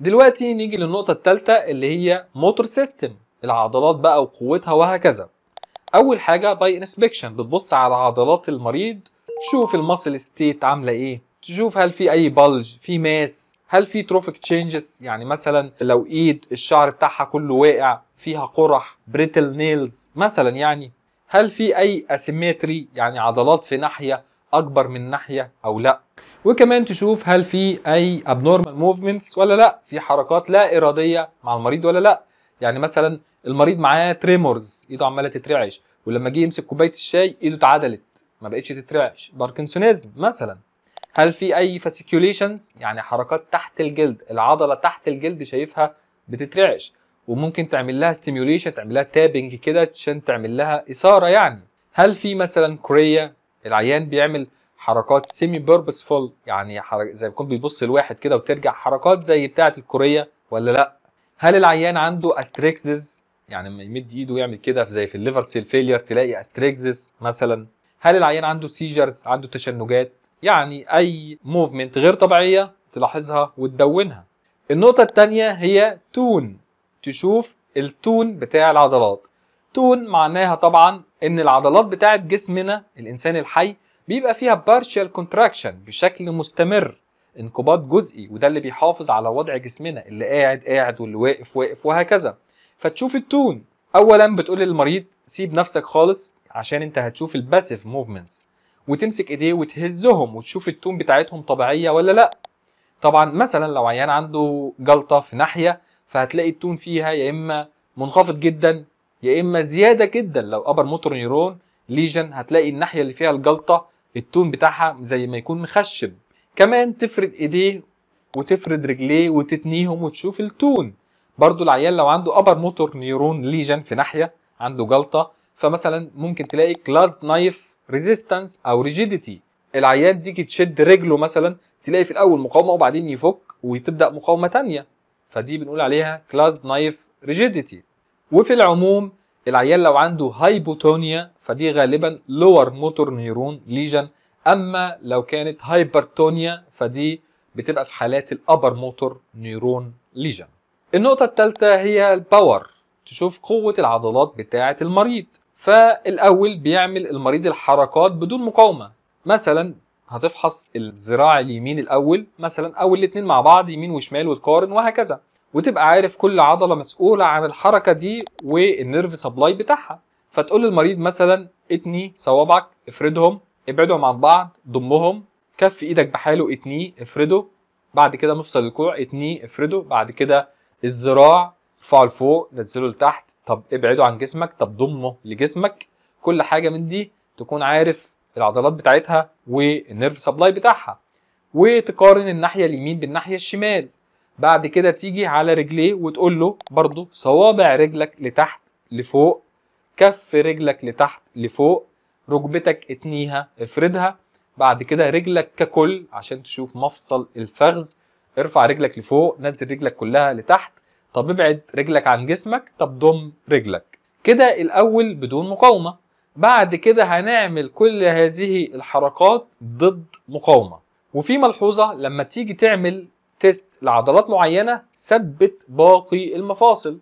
دلوقتي نيجي للنقطة التالتة اللي هي موتور سيستم العضلات بقى وقوتها وهكذا أول حاجة باي انسبكشن بتبص على عضلات المريض تشوف الماسل ستيت عاملة إيه تشوف هل في أي بلج في ماس هل في تروفيك تشينجز يعني مثلا لو ايد الشعر بتاعها كله واقع فيها قرح بريتل نيلز مثلا يعني هل في اي اسيمتري يعني عضلات في ناحيه اكبر من ناحيه او لا وكمان تشوف هل في اي abnormal موفمنتس ولا لا في حركات لا اراديه مع المريض ولا لا يعني مثلا المريض معاه تريمورز ايده عماله تترعش ولما جه يمسك كوبايه الشاي ايده اتعدلت ما بقتش تترعش باركنسونيزم مثلا هل في اي فاسيكيوليشنز يعني حركات تحت الجلد العضله تحت الجلد شايفها بتترعش وممكن تعمل لها ستيموليشن تعمل لها تابنج كده عشان تعمل لها اثاره يعني هل في مثلا كوريا العيان بيعمل حركات سيمي بيربسفول يعني زي ما يكون بيبص لواحد كده وترجع حركات زي بتاعه الكوريه ولا لا هل العيان عنده استريكسز يعني لما يمد ايده ويعمل كده زي في الليفر سيل فيلير تلاقي استريكسز مثلا هل العيان عنده سيجرز عنده تشنجات يعني اي موفمنت غير طبيعيه تلاحظها وتدونها النقطه الثانيه هي تون تشوف التون بتاع العضلات تون معناها طبعا ان العضلات بتاعه جسمنا الانسان الحي بيبقى فيها بارشال كونتراكشن بشكل مستمر انقباض جزئي وده اللي بيحافظ على وضع جسمنا اللي قاعد قاعد واللي واقف واقف وهكذا فتشوف التون اولا بتقول للمريض سيب نفسك خالص عشان انت هتشوف الباسيف موفمنتس وتمسك ايديه وتهزهم وتشوف التون بتاعتهم طبيعيه ولا لا طبعا مثلا لو عيان عنده جلطه في ناحيه فهتلاقي التون فيها يا اما منخفض جدا يا اما زياده جدا لو ابر موتور نيرون ليجن هتلاقي الناحيه اللي فيها الجلطه التون بتاعها زي ما يكون مخشب كمان تفرد ايديه وتفرد رجليه وتتنيهم وتشوف التون برضو العيان لو عنده ابر موتور نيرون ليجن في ناحيه عنده جلطه فمثلا ممكن تلاقي كلاسب نايف ريزيستنس او ريجيديتي العيان تيجي تشد رجله مثلا تلاقي في الاول مقاومه وبعدين يفك وتبدا مقاومه تانية فدي بنقول عليها كلاسب نايف ريجيديتي وفي العموم العيال لو عنده هايبوتونيا فدي غالبا لور موتور نيرون ليجن اما لو كانت هايبرتونيا فدي بتبقى في حالات الابر موتور نيرون ليجن النقطه الثالثه هي الباور تشوف قوه العضلات بتاعه المريض فالاول بيعمل المريض الحركات بدون مقاومه مثلا هتفحص الذراع اليمين الاول مثلا او الاثنين مع بعض يمين وشمال وتقارن وهكذا وتبقى عارف كل عضله مسؤوله عن الحركه دي والنيرف سبلاي بتاعها فتقول للمريض مثلا اتني صوابعك افردهم ابعدهم عن بعض ضمهم كف ايدك بحاله اتنيه افرده بعد كده مفصل الكوع اتنيه افرده بعد كده الذراع ارفعه لفوق نزله لتحت طب ابعده عن جسمك طب ضمه لجسمك كل حاجه من دي تكون عارف العضلات بتاعتها والنيرف سبلاي بتاعها وتقارن الناحيه اليمين بالناحيه الشمال بعد كده تيجي على رجليه وتقول له برضو صوابع رجلك لتحت لفوق كف رجلك لتحت لفوق ركبتك اتنيها افردها بعد كده رجلك ككل عشان تشوف مفصل الفخذ ارفع رجلك لفوق نزل رجلك كلها لتحت طب ابعد رجلك عن جسمك طب ضم رجلك كده الاول بدون مقاومه بعد كده هنعمل كل هذه الحركات ضد مقاومه وفي ملحوظه لما تيجي تعمل تيست لعضلات معينة ثبت باقي المفاصل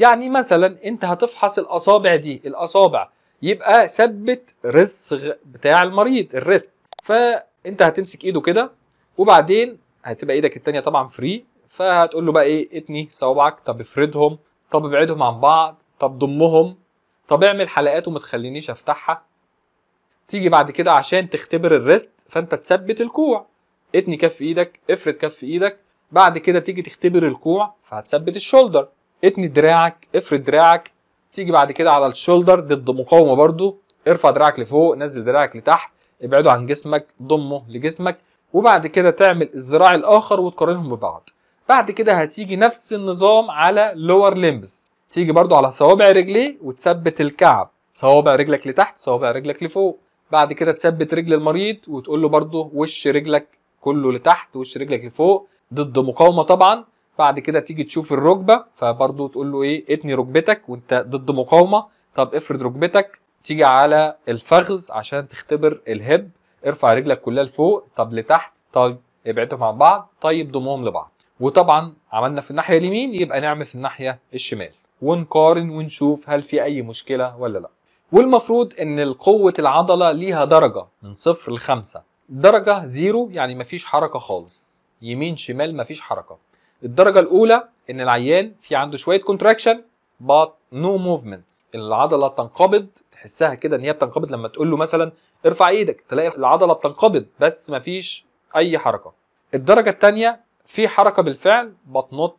يعني مثلا انت هتفحص الاصابع دي الاصابع يبقى ثبت رسغ بتاع المريض الريست فانت هتمسك ايده كده وبعدين هتبقى ايدك التانية طبعا فري فهتقول له بقى ايه اتني صوابعك طب افردهم طب ابعدهم عن بعض طب ضمهم طب اعمل حلقات وما تخلينيش افتحها تيجي بعد كده عشان تختبر الريست فانت تثبت الكوع اتني كف ايدك افرد كف ايدك بعد كده تيجي تختبر الكوع فهتثبت الشولدر اتني دراعك افرد دراعك تيجي بعد كده على الشولدر ضد مقاومه برضو ارفع دراعك لفوق نزل دراعك لتحت ابعده عن جسمك ضمه لجسمك وبعد كده تعمل الذراع الاخر وتقارنهم ببعض بعد كده هتيجي نفس النظام على لور لمبس تيجي برضو على صوابع رجليه وتثبت الكعب صوابع رجلك لتحت صوابع رجلك لفوق بعد كده تثبت رجل المريض وتقول له برضو وش رجلك كله لتحت وش رجلك لفوق ضد مقاومه طبعا بعد كده تيجي تشوف الركبه فبرضه تقول له ايه اتني ركبتك وانت ضد مقاومه طب افرد ركبتك تيجي على الفخذ عشان تختبر الهب ارفع رجلك كلها لفوق طب لتحت طيب ابعدهم عن بعض طيب ضمهم لبعض وطبعا عملنا في الناحيه اليمين يبقى نعمل في الناحيه الشمال ونقارن ونشوف هل في اي مشكله ولا لا والمفروض ان قوه العضله ليها درجه من صفر لخمسة درجة زيرو يعني مفيش حركة خالص يمين شمال مفيش حركة الدرجة الأولى إن العيان في عنده شوية كونتراكشن but no movement العضلة تنقبض تحسها كده إن هي بتنقبض لما تقول له مثلا ارفع إيدك تلاقي العضلة بتنقبض بس مفيش أي حركة الدرجة الثانية في حركة بالفعل but not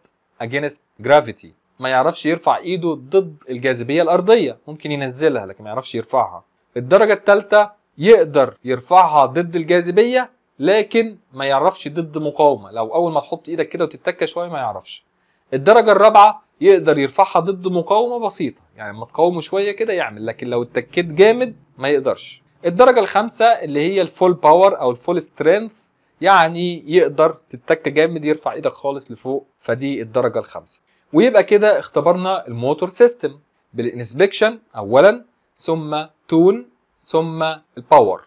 against gravity ما يعرفش يرفع ايده ضد الجاذبية الأرضية ممكن ينزلها لكن ما يعرفش يرفعها الدرجة الثالثة يقدر يرفعها ضد الجاذبيه لكن ما يعرفش ضد مقاومه لو اول ما تحط ايدك كده وتتكى شويه ما يعرفش الدرجه الرابعه يقدر يرفعها ضد مقاومه بسيطه يعني ما تقاومه شويه كده يعمل لكن لو اتكيت جامد ما يقدرش الدرجه الخامسه اللي هي الفول باور او الفول سترينث يعني يقدر تتك جامد يرفع ايدك خالص لفوق فدي الدرجه الخامسه ويبقى كده اختبرنا الموتور سيستم بالانسبكشن اولا ثم تون ثم الباور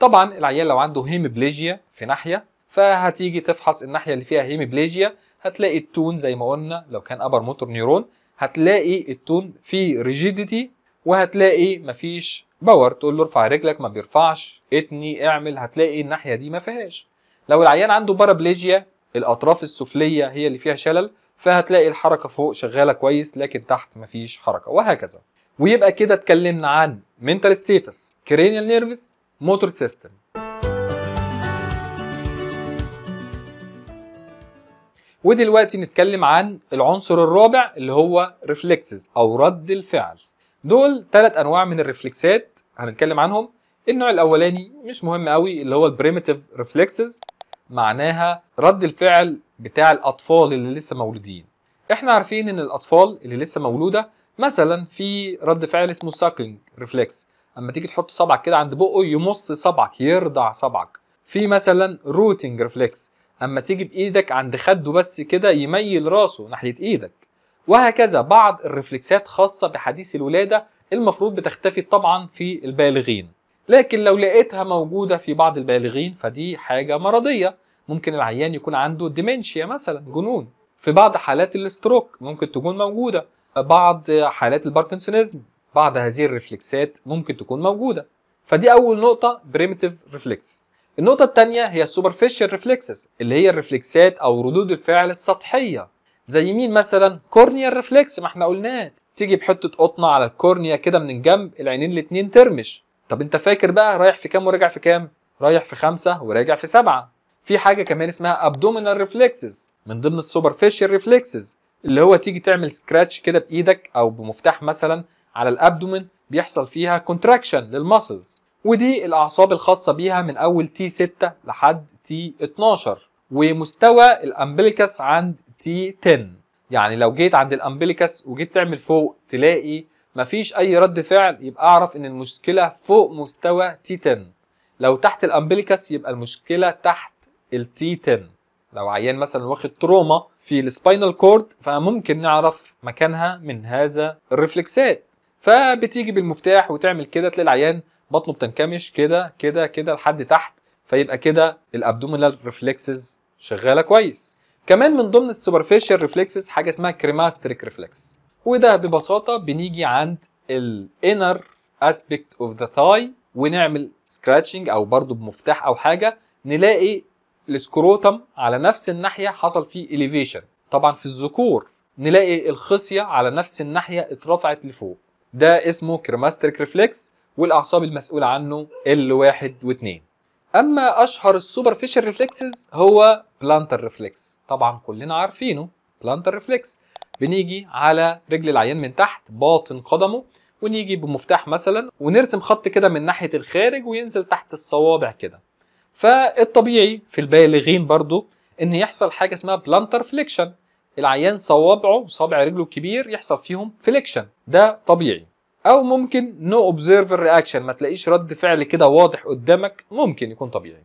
طبعا العيان لو عنده هيمبليجيا في ناحيه فهتيجي تفحص الناحيه اللي فيها هيمبليجيا هتلاقي التون زي ما قلنا لو كان ابر موتور نيرون هتلاقي التون فيه ريجيديتي وهتلاقي مفيش باور تقول له ارفع رجلك ما بيرفعش اتني اعمل هتلاقي الناحيه دي ما فيهاش لو العيان عنده بارابليجيا الاطراف السفليه هي اللي فيها شلل فهتلاقي الحركه فوق شغاله كويس لكن تحت مفيش حركه وهكذا ويبقى كده اتكلمنا عن mental status cranial nervous motor system ودلوقتي نتكلم عن العنصر الرابع اللي هو reflexes او رد الفعل دول ثلاث انواع من الريفلكسات هنتكلم عنهم النوع الاولاني مش مهم قوي اللي هو البريميتيف ريفلكسز معناها رد الفعل بتاع الاطفال اللي لسه مولودين احنا عارفين ان الاطفال اللي لسه مولوده مثلا في رد فعل اسمه ساكلينج ريفلكس اما تيجي تحط صبعك كده عند بقه يمص صبعك يرضع صبعك في مثلا روتنج ريفلكس اما تيجي بايدك عند خده بس كده يميل راسه ناحيه ايدك وهكذا بعض الرفلكسات خاصه بحديث الولاده المفروض بتختفي طبعا في البالغين لكن لو لقيتها موجوده في بعض البالغين فدي حاجه مرضيه ممكن العيان يكون عنده ديمنشيا مثلا جنون في بعض حالات الاستروك ممكن تكون موجوده بعض حالات الباركنسونيزم بعض هذه الرفلكسات ممكن تكون موجودة فدي أول نقطة بريمتيف ريفلكس النقطة الثانية هي السوبرفيشال ريفلكسز اللي هي الرفلكسات أو ردود الفعل السطحية زي مين مثلا كورنيا ريفلكس ما احنا قلناه تيجي بحتة قطنة على الكورنيا كده من الجنب العينين الاتنين ترمش طب انت فاكر بقى رايح في كام وراجع في كام رايح في خمسة وراجع في سبعة في حاجة كمان اسمها ابدومينال ريفلكسز من ضمن السوبرفيشال ريفلكسز اللي هو تيجي تعمل سكراتش كده بايدك او بمفتاح مثلا على الابدومن بيحصل فيها كونتراكشن للماسلز ودي الاعصاب الخاصه بيها من اول تي 6 لحد تي 12 ومستوى الامبليكس عند تي 10 يعني لو جيت عند الامبليكس وجيت تعمل فوق تلاقي مفيش اي رد فعل يبقى اعرف ان المشكله فوق مستوى تي 10 لو تحت الامبليكس يبقى المشكله تحت التي 10 لو عيان مثلا واخد تروما في السباينال كورد فممكن نعرف مكانها من هذا الرفلكسات فبتيجي بالمفتاح وتعمل كده تلاقي العيان بطنه بتنكمش كده كده كده لحد تحت فيبقى كده الابدومينال ريفلكسز شغاله كويس كمان من ضمن السوبرفيشال ريفلكسز حاجه اسمها كريماستريك ريفلكس وده ببساطه بنيجي عند الانر اسبيكت اوف ذا ثاي ونعمل سكراتشنج او برضو بمفتاح او حاجه نلاقي السكروتم على نفس الناحيه حصل فيه اليفيشن طبعا في الذكور نلاقي الخصيه على نفس الناحيه اترفعت لفوق ده اسمه كرماستريك ريفلكس والاعصاب المسؤوله عنه ال1 و2 اما اشهر السوبر فيشر ريفلكسز هو بلانتر ريفلكس طبعا كلنا عارفينه بلانتر ريفلكس بنيجي على رجل العيان من تحت باطن قدمه ونيجي بمفتاح مثلا ونرسم خط كده من ناحيه الخارج وينزل تحت الصوابع كده فالطبيعي في البالغين برضو ان يحصل حاجه اسمها بلانتر فليكشن العيان صوابعه وصابع رجله الكبير يحصل فيهم فليكشن ده طبيعي او ممكن نو اوبزرفر رياكشن ما تلاقيش رد فعل كده واضح قدامك ممكن يكون طبيعي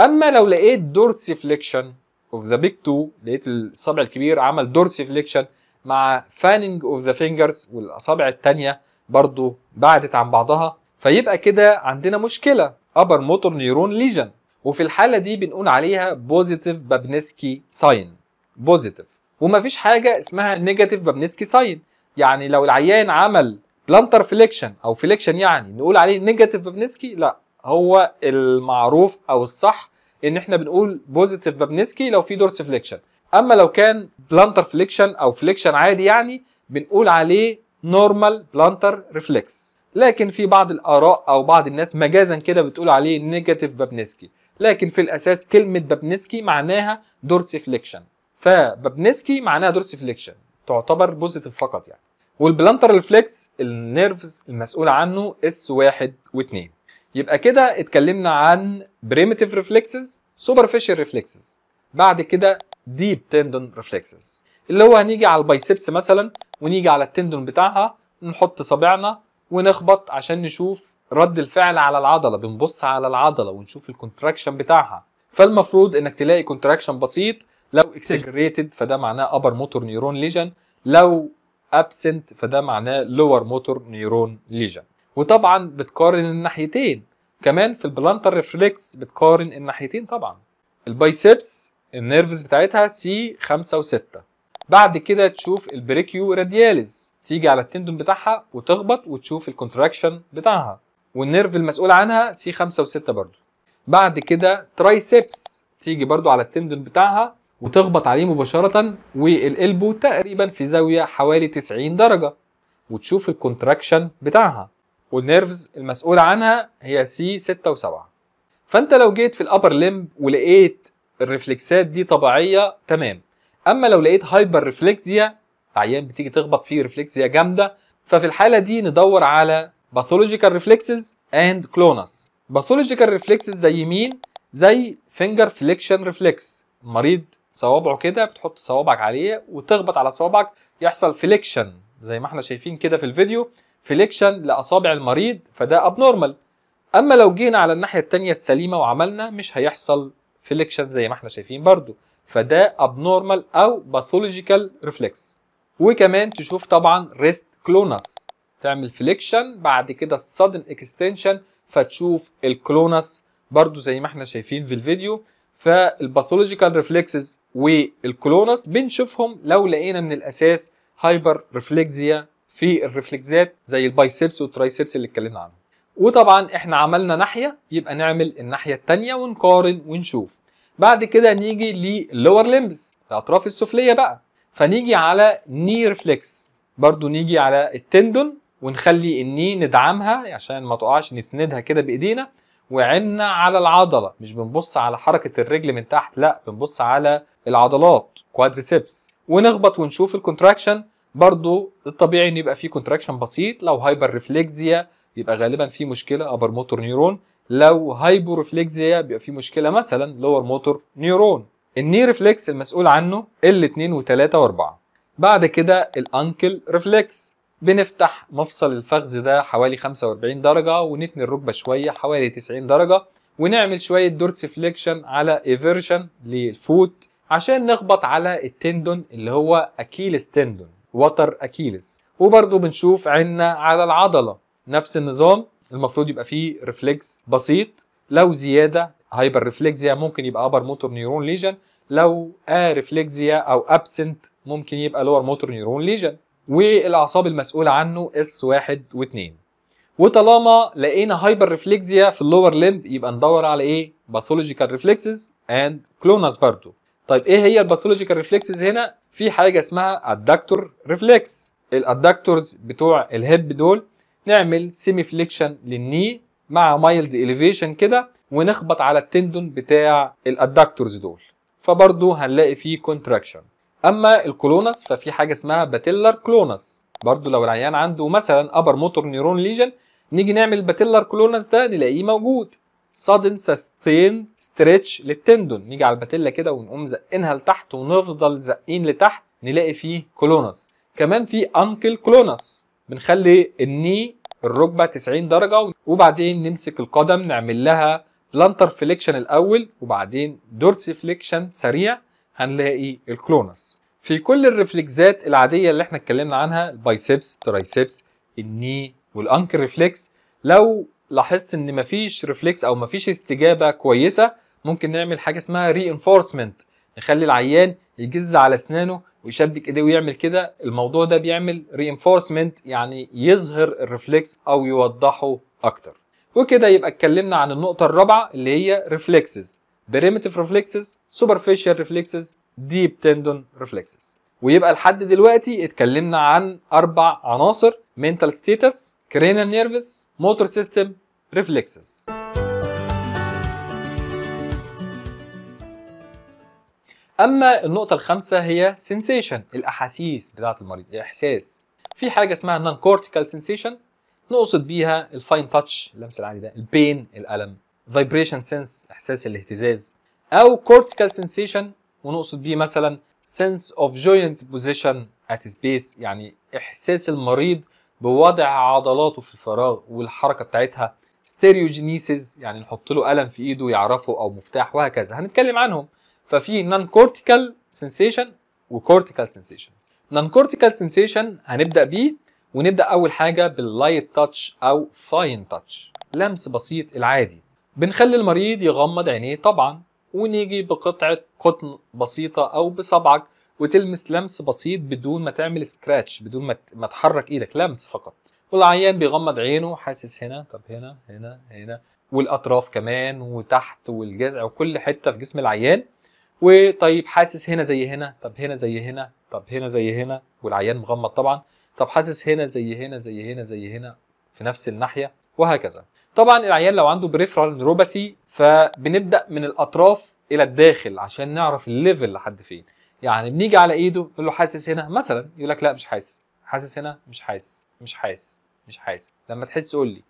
اما لو لقيت دورسي فليكشن اوف ذا بيج تو لقيت الصابع الكبير عمل دورسي فليكشن مع فانينج اوف ذا فينجرز والاصابع الثانيه برضو بعدت عن بعضها فيبقى كده عندنا مشكله ابر موتور نيرون ليجن وفي الحالة دي بنقول عليها بوزيتيف بابنسكي ساين بوزيتيف ومفيش حاجة اسمها نيجاتيف بابنسكي ساين يعني لو العيان عمل بلانتر فليكشن او فليكشن يعني نقول عليه نيجاتيف بابنسكي لا هو المعروف او الصح ان احنا بنقول بوزيتيف بابنسكي لو في دورس فليكشن اما لو كان بلانتر فليكشن او فليكشن عادي يعني بنقول عليه نورمال بلانتر ريفلكس لكن في بعض الاراء او بعض الناس مجازا كده بتقول عليه نيجاتيف بابنسكي لكن في الاساس كلمه بابنسكي معناها دورسيفليكشن فبابنسكي معناها دورسيفليكشن تعتبر بوزيتيف فقط يعني والبلانتر ريفلكس النيرفز المسؤول عنه اس 1 و2 يبقى كده اتكلمنا عن بريمتيف ريفلكسز سوبرفيشال ريفلكسز بعد كده ديب تندون ريفلكسز اللي هو هنيجي على البايسبس مثلا ونيجي على التندون بتاعها نحط صابعنا ونخبط عشان نشوف رد الفعل على العضله بنبص على العضله ونشوف الكونتراكشن بتاعها فالمفروض انك تلاقي كونتراكشن بسيط لو اكسجريتد فده معناه ابر موتور نيرون ليجن لو ابسنت فده معناه لور موتور نيرون ليجن وطبعا بتقارن الناحيتين كمان في البلانتر ريفلكس بتقارن الناحيتين طبعا البايسبس النيرفز بتاعتها سي 5 و6 بعد كده تشوف البريكيو رادياليز تيجي على التندون بتاعها وتخبط وتشوف الكونتراكشن بتاعها والنيرف المسؤول عنها سي 5 و6 برضو بعد كده ترايسبس تيجي برضو على التندون بتاعها وتخبط عليه مباشرة والقلبو تقريبا في زاوية حوالي 90 درجة وتشوف الكونتراكشن بتاعها والنيرفز المسؤولة عنها هي سي 6 و7 فانت لو جيت في الابر لمب ولقيت الرفلكسات دي طبيعية تمام اما لو لقيت هايبر ريفلكسيا عيان بتيجي تخبط فيه ريفلكسيا جامدة ففي الحالة دي ندور على باثولوجيكال ريفلكسز اند كلونس باثولوجيكال ريفلكسز زي مين زي فينجر فليكشن ريفلكس مريض صوابعه كده بتحط صوابعك عليه وتخبط على صوابعك يحصل فليكشن زي ما احنا شايفين كده في الفيديو فليكشن لاصابع المريض فده ابنورمال اما لو جينا على الناحيه الثانيه السليمه وعملنا مش هيحصل فليكشن زي ما احنا شايفين برضو فده ابنورمال او باثولوجيكال ريفلكس وكمان تشوف طبعا ريست كلونس تعمل فليكشن بعد كده السادن اكستنشن فتشوف الكلونس برضو زي ما احنا شايفين في الفيديو فالباثولوجيكال ريفلكسز والكلونس بنشوفهم لو لقينا من الاساس هايبر ريفلكزيا في الريفلكسات زي البايسبس والترايسبس اللي اتكلمنا عنهم وطبعا احنا عملنا ناحيه يبقى نعمل الناحيه الثانيه ونقارن ونشوف بعد كده نيجي للور لمبس الاطراف السفليه بقى فنيجي على ني ريفلكس برضو نيجي على التندون ونخلي الني ندعمها عشان ما تقعش نسندها كده بايدينا وعيننا على العضله مش بنبص على حركه الرجل من تحت لا بنبص على العضلات كوادريسبس ونخبط ونشوف الكونتراكشن برضو الطبيعي ان يبقى فيه كونتراكشن بسيط لو هايبر ريفلكسيا يبقى غالبا في مشكله ابر موتور نيرون لو هايبورفليكسيا بيبقى في مشكله مثلا لور موتور نيورون الني ريفلكس المسؤول عنه ال2 و3 و4 بعد كده الانكل ريفلكس بنفتح مفصل الفخذ ده حوالي 45 درجة ونتني الركبة شوية حوالي 90 درجة ونعمل شوية دورس فليكشن على ايفيرشن للفوت عشان نخبط على التندون اللي هو اكيلس تندون وتر اكيلس وبرده بنشوف عنا على العضلة نفس النظام المفروض يبقى فيه ريفلكس بسيط لو زيادة هايبر ريفلكسيا ممكن يبقى ابر موتور نيرون ليجن لو ريفلكسيا او ابسنت ممكن يبقى لور موتور نيرون ليجن والاعصاب المسؤوله عنه اس 1 و2 وطالما لقينا هايبر ريفلكسيا في اللور ليمب يبقى ندور على ايه باثولوجيكال ريفلكسز اند كلوناس برضو طيب ايه هي الباثولوجيكال ريفلكسز هنا في حاجه اسمها ادكتور ريفلكس الادكتورز بتوع الهيب دول نعمل سيمي فليكشن للني مع مايلد اليفيشن كده ونخبط على التندون بتاع الادكتورز دول فبرضو هنلاقي فيه كونتراكشن اما الكلونس ففي حاجه اسمها باتيلر كلونس برضو لو العيان عنده مثلا ابر موتور نيرون ليجن نيجي نعمل باتيلر كلونس ده نلاقيه موجود سادن سستين ستريتش للتندون نيجي على الباتيلا كده ونقوم زقينها لتحت ونفضل زقين لتحت نلاقي فيه كلونس كمان في انكل كلونس بنخلي الني الركبه 90 درجه وبعدين نمسك القدم نعمل لها بلانتر فليكشن الاول وبعدين دورسي فليكشن سريع هنلاقي الكلونس في كل الريفلكسات العاديه اللي احنا اتكلمنا عنها البايسبس الترايسبس الني والانكر ريفلكس لو لاحظت ان مفيش ريفلكس او مفيش استجابه كويسه ممكن نعمل حاجه اسمها ري انفورسمنت نخلي العيان يجز على اسنانه ويشبك ايديه ويعمل كده الموضوع ده بيعمل انفورسمنت يعني يظهر الريفلكس او يوضحه اكتر وكده يبقى اتكلمنا عن النقطه الرابعه اللي هي ريفلكسز بريمتيف ريفلكسز سوبرفيشال ريفلكسز ديب تندون ريفلكسز ويبقى لحد دلوقتي اتكلمنا عن اربع عناصر مينتال ستيتس كرينال نيرفس موتور سيستم ريفلكسز اما النقطه الخامسه هي سنسيشن الاحاسيس بتاعه المريض الاحساس في حاجه اسمها نون كورتيكال سنسيشن نقصد بيها الفاين تاتش اللمس العادي ده البين الالم فايبريشن سنس احساس الاهتزاز او كورتيكال سنسيشن ونقصد بيه مثلا سنس اوف جوينت بوزيشن ات سبيس يعني احساس المريض بوضع عضلاته في الفراغ والحركه بتاعتها ستيريوجينيسيس يعني نحط له قلم في ايده يعرفه او مفتاح وهكذا هنتكلم عنهم ففي نون كورتيكال سنسيشن وكورتيكال سنسيشن نون كورتيكال سنسيشن هنبدا بيه ونبدا اول حاجه باللايت تاتش او فاين تاتش لمس بسيط العادي بنخلي المريض يغمض عينيه طبعا ونيجي بقطعة قطن بسيطة أو بصبعك وتلمس لمس بسيط بدون ما تعمل سكراتش بدون ما تحرك ايدك لمس فقط والعيان بيغمض عينه حاسس هنا طب هنا هنا هنا والاطراف كمان وتحت والجذع وكل حته في جسم العيان وطيب حاسس هنا زي هنا طب هنا زي هنا طب هنا زي هنا والعيان مغمض طبعا طب حاسس هنا زي هنا زي هنا زي هنا في نفس الناحيه وهكذا طبعا العيان لو عنده بريفرال نيوروباثي فبنبدا من الاطراف الى الداخل عشان نعرف الليفل لحد فين يعني بنيجي على ايده نقول له حاسس هنا مثلا يقول لك لا مش حاسس حاسس هنا مش حاسس مش حاسس مش حاسس لما تحس قول لي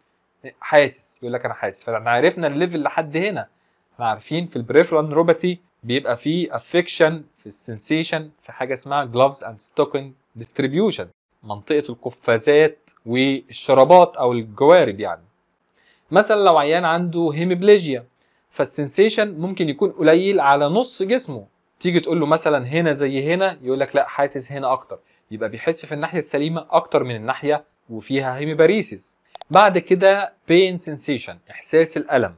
حاسس يقول لك انا حاسس فاحنا عرفنا الليفل لحد هنا احنا عارفين في البريفرال نيوروباثي بيبقى فيه افكشن في السنسيشن في حاجه اسمها جلوفز اند ستوكن ديستريبيوشن منطقه القفازات والشرابات او الجوارب يعني مثلا لو عيان عنده هيمبليجيا فالسنسيشن ممكن يكون قليل على نص جسمه تيجي تقول له مثلا هنا زي هنا يقول لك لا حاسس هنا اكتر يبقى بيحس في الناحيه السليمه اكتر من الناحيه وفيها هيمباريسيس بعد كده بين سنسيشن احساس الالم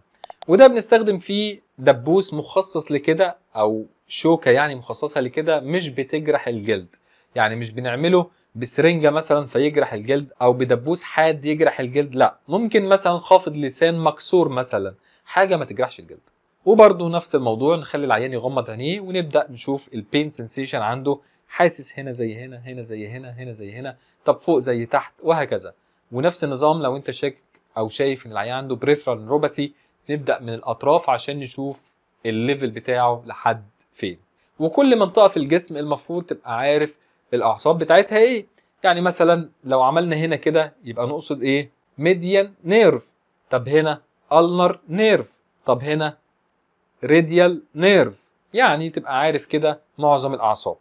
وده بنستخدم فيه دبوس مخصص لكده او شوكه يعني مخصصه لكده مش بتجرح الجلد يعني مش بنعمله بسرنجه مثلا فيجرح الجلد او بدبوس حاد يجرح الجلد لا ممكن مثلا خافض لسان مكسور مثلا حاجه ما تجرحش الجلد وبرده نفس الموضوع نخلي العيان يغمض عينيه ونبدا نشوف البين سنسيشن عنده حاسس هنا زي هنا هنا زي هنا هنا زي هنا طب فوق زي تحت وهكذا ونفس النظام لو انت شاكك او شايف ان العيان عنده بريفرال نيوروباثي نبدا من الاطراف عشان نشوف الليفل بتاعه لحد فين وكل منطقه في الجسم المفروض تبقى عارف الاعصاب بتاعتها ايه يعني مثلا لو عملنا هنا كده يبقى نقصد ايه ميديان نيرف طب هنا النر نيرف طب هنا ريديال نيرف يعني تبقى عارف كده معظم الاعصاب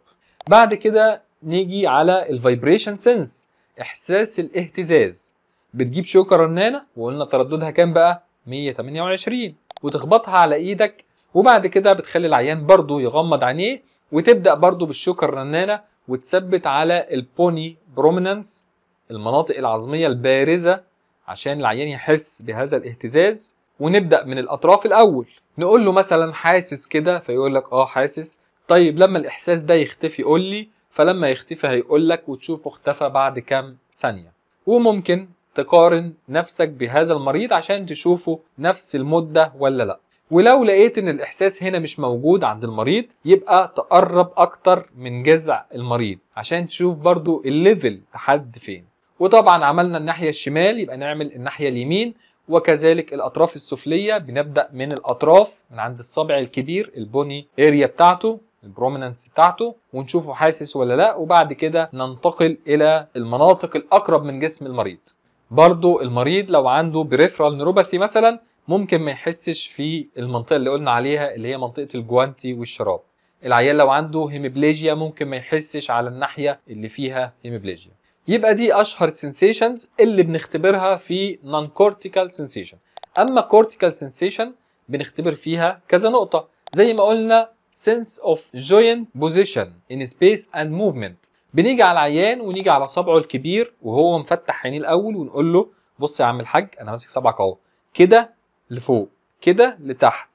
بعد كده نيجي على الفايبريشن سنس احساس الاهتزاز بتجيب شوكه رنانه وقلنا ترددها كام بقى 128 وتخبطها على ايدك وبعد كده بتخلي العيان برضه يغمض عينيه وتبدا برضه بالشوكه الرنانه وتثبت على البوني بروميننس المناطق العظميه البارزه عشان العيان يحس بهذا الاهتزاز ونبدا من الاطراف الاول نقول له مثلا حاسس كده فيقول لك اه حاسس طيب لما الاحساس ده يختفي قول لي فلما يختفي هيقول لك وتشوفه اختفى بعد كام ثانيه وممكن تقارن نفسك بهذا المريض عشان تشوفه نفس المده ولا لا ولو لقيت ان الاحساس هنا مش موجود عند المريض يبقى تقرب اكتر من جذع المريض عشان تشوف برضو الليفل لحد فين وطبعا عملنا الناحية الشمال يبقى نعمل الناحية اليمين وكذلك الاطراف السفلية بنبدأ من الاطراف من عند الصبع الكبير البوني اريا بتاعته البروميننس بتاعته ونشوفه حاسس ولا لا وبعد كده ننتقل الى المناطق الاقرب من جسم المريض برضو المريض لو عنده بريفرال نيروباثي مثلا ممكن ما يحسش في المنطقه اللي قلنا عليها اللي هي منطقه الجوانتي والشراب العيان لو عنده هيمبليجيا ممكن ما يحسش على الناحيه اللي فيها هيمبليجيا يبقى دي اشهر سنسيشنز اللي بنختبرها في نون كورتيكال سنسيشن اما كورتيكال سنسيشن بنختبر فيها كذا نقطه زي ما قلنا sense of joint position in space and movement بنيجي على العيان ونيجي على صبعه الكبير وهو مفتح عينيه الاول ونقول له بص يا عم الحاج انا ماسك صبعك اهو كده لفوق كده لتحت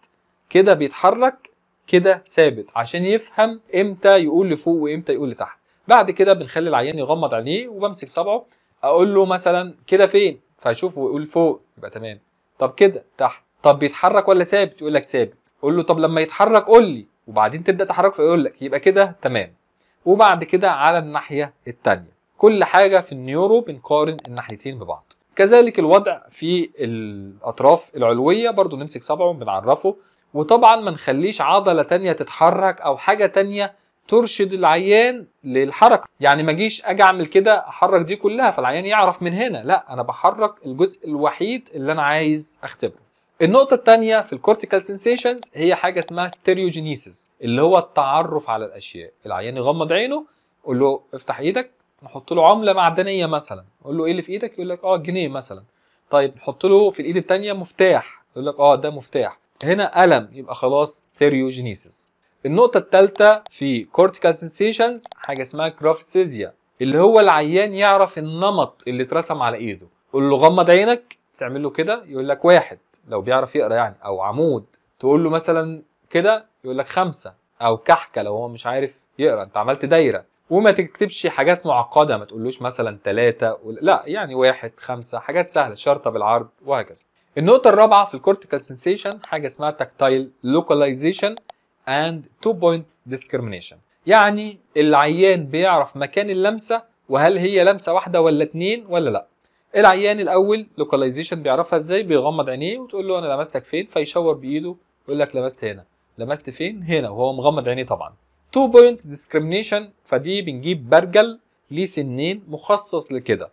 كده بيتحرك كده ثابت عشان يفهم امتى يقول لفوق وامتى يقول لتحت بعد كده بنخلي العيان يغمض عينيه وبمسك صبعه اقول له مثلا كده فين فيشوف ويقول فوق يبقى تمام طب كده تحت طب بيتحرك ولا ثابت يقول لك ثابت قول له طب لما يتحرك قول لي وبعدين تبدا تحرك فيقول لك يبقى كده تمام وبعد كده على الناحيه الثانيه كل حاجه في النيورو بنقارن الناحيتين ببعض كذلك الوضع في الاطراف العلويه برضو نمسك صبعه بنعرفه وطبعا ما نخليش عضله تانية تتحرك او حاجه تانية ترشد العيان للحركه يعني ما اجيش اجي اعمل كده احرك دي كلها فالعيان يعرف من هنا لا انا بحرك الجزء الوحيد اللي انا عايز اختبره النقطة الثانية في الكورتيكال سنسيشنز هي حاجة اسمها ستيريوجينيسيس اللي هو التعرف على الأشياء، العيان يغمض عينه يقول له افتح إيدك نحط له عمله معدنيه مثلا اقول له ايه اللي في ايدك يقول لك اه جنيه مثلا طيب نحط له في الايد الثانيه مفتاح يقول لك اه ده مفتاح هنا قلم يبقى خلاص ستيريوجينيسيس النقطه الثالثه في كورتيكال سنسيشنز حاجه اسمها كرافسيزيا اللي هو العيان يعرف النمط اللي اترسم على ايده قول له غمض عينك تعمل له كده يقول لك واحد لو بيعرف يقرا يعني او عمود تقول له مثلا كده يقول لك خمسه او كحكه لو هو مش عارف يقرا انت عملت دايره وما تكتبش حاجات معقده ما تقولوش مثلا ثلاثه لا يعني واحد خمسه حاجات سهله شرطه بالعرض وهكذا النقطه الرابعه في الكورتيكال سنسيشن حاجه اسمها تكتايل لوكاليزيشن اند تو بوينت ديسكريميشن يعني العيان بيعرف مكان اللمسه وهل هي لمسه واحده ولا اتنين ولا لا العيان الاول لوكاليزيشن بيعرفها ازاي بيغمض عينيه وتقول له انا لمستك فين فيشاور بايده يقول لك لمست هنا لمست فين هنا وهو مغمض عينيه طبعا تو بوينت ديسكريميشن فدي بنجيب برجل ليه سنين مخصص لكده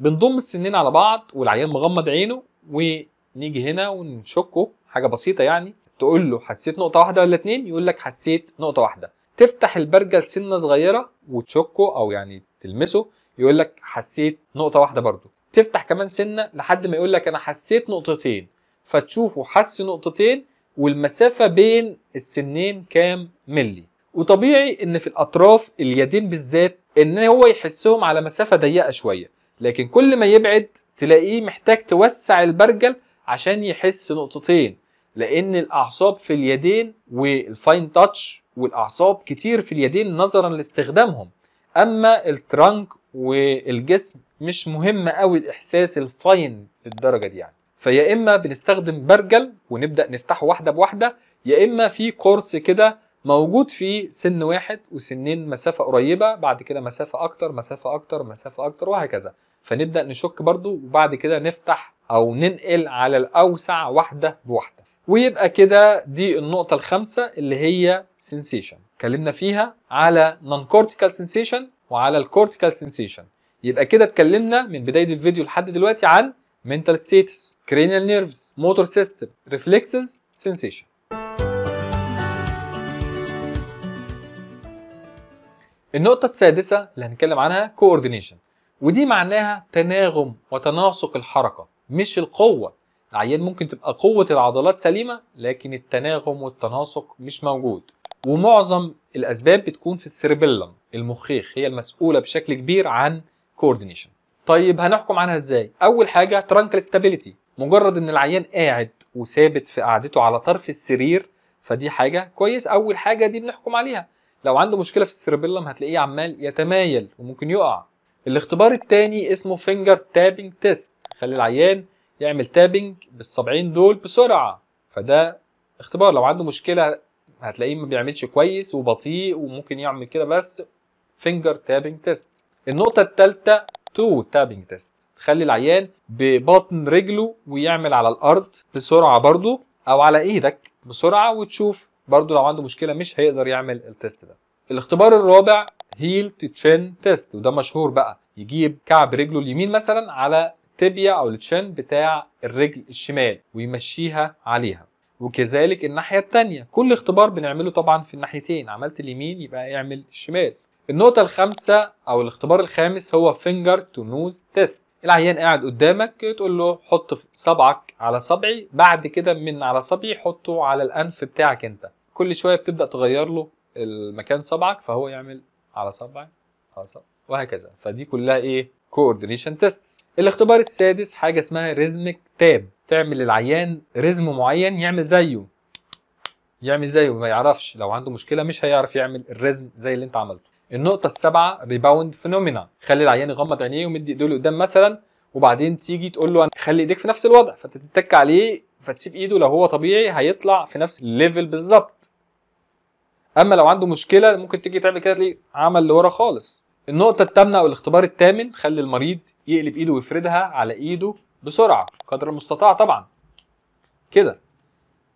بنضم السنين على بعض والعيان مغمض عينه ونيجي هنا ونشكه حاجه بسيطه يعني تقول له حسيت نقطه واحده ولا اتنين يقول لك حسيت نقطه واحده تفتح البرجل سنه صغيره وتشكه او يعني تلمسه يقول لك حسيت نقطه واحده برده تفتح كمان سنه لحد ما يقول لك انا حسيت نقطتين فتشوفه حس نقطتين والمسافه بين السنين كام ملي وطبيعي ان في الاطراف اليدين بالذات ان هو يحسهم على مسافه ضيقه شويه لكن كل ما يبعد تلاقيه محتاج توسع البرجل عشان يحس نقطتين لان الاعصاب في اليدين والفاين تاتش والاعصاب كتير في اليدين نظرا لاستخدامهم اما الترنك والجسم مش مهم قوي الاحساس الفاين للدرجه دي يعني فيا اما بنستخدم برجل ونبدا نفتحه واحده بواحده يا اما في كورس كده موجود في سن واحد وسنين مسافه قريبه بعد كده مسافه اكتر مسافه اكتر مسافه اكتر وهكذا فنبدا نشك برضو وبعد كده نفتح او ننقل على الاوسع واحده بواحده ويبقى كده دي النقطه الخامسه اللي هي سنسيشن اتكلمنا فيها على نون كورتيكال سنسيشن وعلى الكورتيكال سنسيشن يبقى كده اتكلمنا من بدايه الفيديو لحد دلوقتي عن mental status cranial nerves motor system reflexes sensation النقطة السادسة اللي هنتكلم عنها coordination ودي معناها تناغم وتناسق الحركة مش القوة العيان ممكن تبقى قوة العضلات سليمة لكن التناغم والتناسق مش موجود ومعظم الأسباب بتكون في السيربيلم المخيخ هي المسؤولة بشكل كبير عن coordination طيب هنحكم عنها ازاي؟ أول حاجة ترانكل stability مجرد إن العيان قاعد وثابت في قعدته على طرف السرير فدي حاجة كويس أول حاجة دي بنحكم عليها لو عنده مشكله في السيربيلم هتلاقيه عمال يتمايل وممكن يقع الاختبار الثاني اسمه فينجر تابنج تيست خلي العيان يعمل تابنج بالصابعين دول بسرعه فده اختبار لو عنده مشكله هتلاقيه ما بيعملش كويس وبطيء وممكن يعمل كده بس فينجر تابنج تيست النقطه الثالثه تو تابنج تيست تخلي العيان ببطن رجله ويعمل على الارض بسرعه برضو او على ايدك بسرعه وتشوف برضو لو عنده مشكله مش هيقدر يعمل التيست ده الاختبار الرابع هيل تو تشين تيست وده مشهور بقى يجيب كعب رجله اليمين مثلا على تبيا او التشين بتاع الرجل الشمال ويمشيها عليها وكذلك الناحيه الثانيه كل اختبار بنعمله طبعا في الناحيتين عملت اليمين يبقى اعمل الشمال النقطه الخامسه او الاختبار الخامس هو فينجر تو نوز تيست العيان قاعد قدامك تقول له حط صبعك على صبعي بعد كده من على صبعي حطه على الانف بتاعك انت كل شويه بتبدا تغير له المكان صبعك فهو يعمل على صبعي على صبعك وهكذا فدي كلها ايه كوردينيشن تيست الاختبار السادس حاجه اسمها ريزمك تاب تعمل للعيان ريزم معين يعمل زيه يعمل زيه ما يعرفش لو عنده مشكله مش هيعرف يعمل الريزم زي اللي انت عملته النقطة السابعة ريباوند فينومينا خلي العيان يغمض عينيه ومدي ايده لقدام مثلا وبعدين تيجي تقول له خلي ايديك في نفس الوضع فانت تتك عليه فتسيب ايده لو هو طبيعي هيطلع في نفس الليفل بالظبط اما لو عنده مشكله ممكن تيجي تعمل كده تلاقيه عمل لورا خالص النقطه الثامنه او الاختبار الثامن خلي المريض يقلب ايده ويفردها على ايده بسرعه قدر المستطاع طبعا كده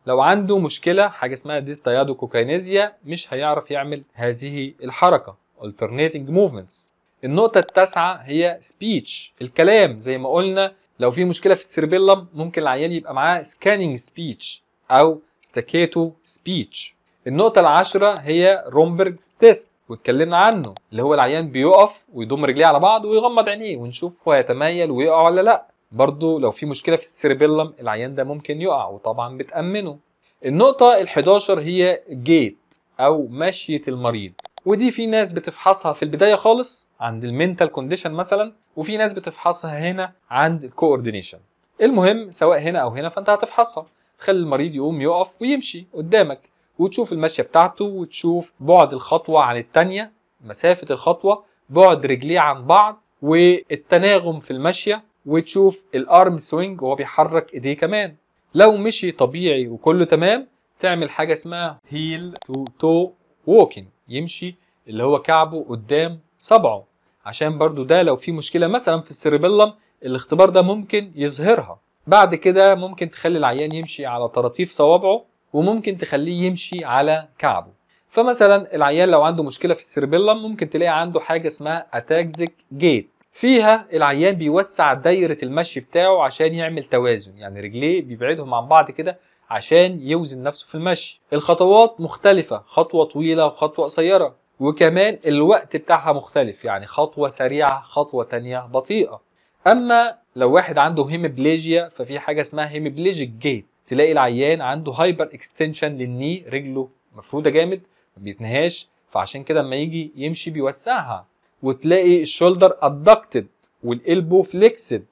لو عنده مشكله حاجه اسمها كوكاينيزيا مش هيعرف يعمل هذه الحركه alternating movements النقطة التاسعة هي سبيتش الكلام زي ما قلنا لو في مشكلة في السيربيلم ممكن العيان يبقى معاه سكاننج سبيتش أو ستاكيتو سبيتش النقطة العاشرة هي رومبرجز تيست واتكلمنا عنه اللي هو العيان بيقف ويضم رجليه على بعض ويغمض عينيه ونشوف هو يتميل ويقع ولا لا برضه لو في مشكلة في السيربيلم العيان ده ممكن يقع وطبعا بتأمنه النقطة ال11 هي جيت أو مشية المريض ودي في ناس بتفحصها في البداية خالص عند المينتال كونديشن مثلا وفي ناس بتفحصها هنا عند الكوردينيشن المهم سواء هنا أو هنا فأنت هتفحصها تخلي المريض يقوم يقف ويمشي قدامك وتشوف المشية بتاعته وتشوف بعد الخطوة عن التانية مسافة الخطوة بعد رجليه عن بعض والتناغم في المشية وتشوف الارم سوينج وهو بيحرك ايديه كمان لو مشي طبيعي وكله تمام تعمل حاجة اسمها هيل تو تو ووكين يمشي اللي هو كعبه قدام صبعه عشان برضو ده لو في مشكلة مثلا في السيربيلم الاختبار ده ممكن يظهرها بعد كده ممكن تخلي العيان يمشي على طراطيف صوابعه وممكن تخليه يمشي على كعبه فمثلا العيان لو عنده مشكله في السيربيلم ممكن تلاقي عنده حاجه اسمها اتاكزيك جيت فيها العيان بيوسع دايره المشي بتاعه عشان يعمل توازن يعني رجليه بيبعدهم عن بعض كده عشان يوزن نفسه في المشي الخطوات مختلفه خطوه طويله وخطوه قصيره وكمان الوقت بتاعها مختلف يعني خطوه سريعه خطوه تانية بطيئه اما لو واحد عنده هيمبليجيا ففي حاجه اسمها هيمبليجيك جيت تلاقي العيان عنده هايبر اكستنشن للني رجله مفروده جامد ما بيتنهاش فعشان كده لما يجي يمشي بيوسعها وتلاقي الشولدر ادكتد والالبو فليكسد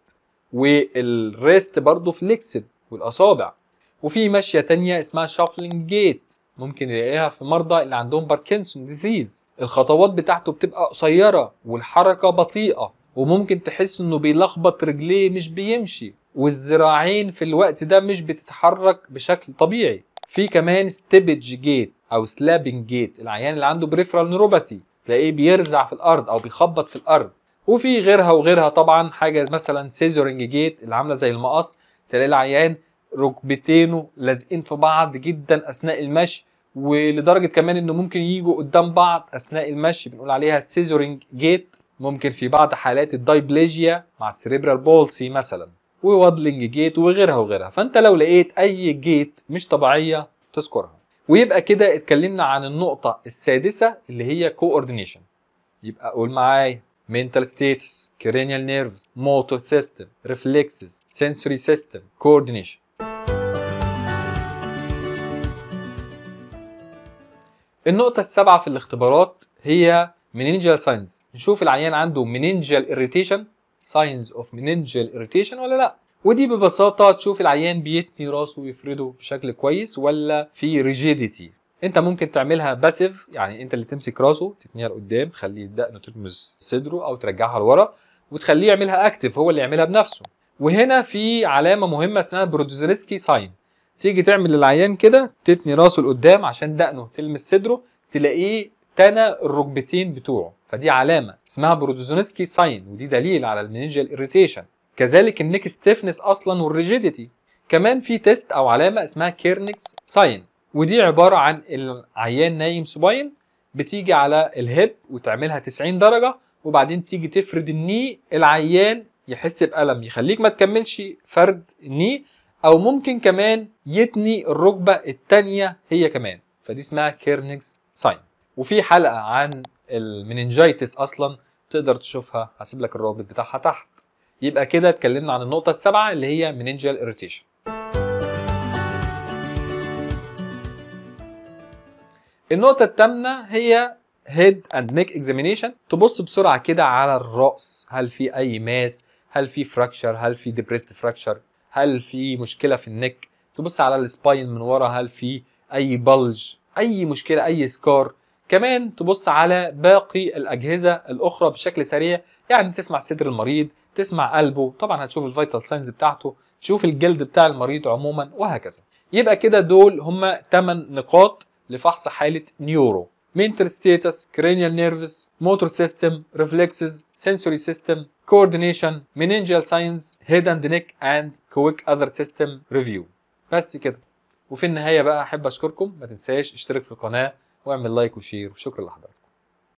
والريست برضه فليكسد والاصابع وفي ماشيه تانية اسمها شافلنج جيت ممكن نلاقيها في مرضى اللي عندهم باركنسون ديزيز الخطوات بتاعته بتبقى قصيره والحركه بطيئه وممكن تحس انه بيلخبط رجليه مش بيمشي والذراعين في الوقت ده مش بتتحرك بشكل طبيعي في كمان ستيبج جيت او سلابنج جيت العيان اللي عنده بريفرال نيروباثي تلاقيه بيرزع في الارض او بيخبط في الارض وفي غيرها وغيرها طبعا حاجه مثلا سيزورنج جيت اللي عامله زي المقص تلاقي العيان ركبتينه لازقين في بعض جدا اثناء المشي ولدرجه كمان انه ممكن يجوا قدام بعض اثناء المشي بنقول عليها سيزورنج جيت ممكن في بعض حالات الدايبليجيا مع السريبرال بولسي مثلا ووادلنج جيت وغيرها وغيرها فانت لو لقيت اي جيت مش طبيعيه تذكرها ويبقى كده اتكلمنا عن النقطه السادسه اللي هي كووردينيشن يبقى قول معايا mental status, cranial nerves, motor system, reflexes, sensory system, coordination. النقطة السابعة في الاختبارات هي منينجال ساينز نشوف العيان عنده منينجال irritation signs of meningeal irritation ولا لا ودي ببساطة تشوف العيان بيتني راسه ويفرده بشكل كويس ولا في ريجيديتي انت ممكن تعملها باسيف يعني انت اللي تمسك راسه تتنيها لقدام تخليه الدقن تلمس صدره او ترجعها لورا وتخليه يعملها اكتف هو اللي يعملها بنفسه وهنا في علامه مهمه اسمها برودوزيلسكي ساين تيجي تعمل للعيان كده تتني راسه لقدام عشان دقنه تلمس صدره تلاقيه تنى الركبتين بتوعه فدي علامة اسمها برودوزونسكي ساين ودي دليل على المنجل إريتيشن كذلك النيك ستيفنس أصلا والريجيديتي كمان في تيست أو علامة اسمها كيرنكس ساين ودي عبارة عن العيان نايم سباين بتيجي على الهيب وتعملها 90 درجة وبعدين تيجي تفرد الني العيان يحس بألم يخليك ما تكملش فرد الني أو ممكن كمان يتني الركبة التانية هي كمان فدي اسمها كيرنكس ساين وفي حلقه عن المننجايتس اصلا تقدر تشوفها هسيب لك الرابط بتاعها تحت يبقى كده اتكلمنا عن النقطه السابعه اللي هي مننجال اريتيشن النقطه الثامنه هي هيد اند نيك اكزامينيشن تبص بسرعه كده على الراس هل في اي ماس هل في فراكشر هل في ديبريست فراكشر هل في مشكله في النك تبص على السباين من ورا هل في اي بلج اي مشكله اي سكار كمان تبص على باقي الاجهزه الاخرى بشكل سريع يعني تسمع صدر المريض تسمع قلبه طبعا هتشوف الفيتال ساينز بتاعته تشوف الجلد بتاع المريض عموما وهكذا يبقى كده دول هم 8 نقاط لفحص حاله نيورو مينتر ستيتس كرينيال نيرفز موتور سيستم ريفلكسز سنسوري سيستم كوردينيشن مينينجال ساينز هيد اند نيك اند كويك اذر سيستم ريفيو بس كده وفي النهايه بقى احب اشكركم ما تنساش اشترك في القناه واعمل لايك وشير وشكرا لحضرتك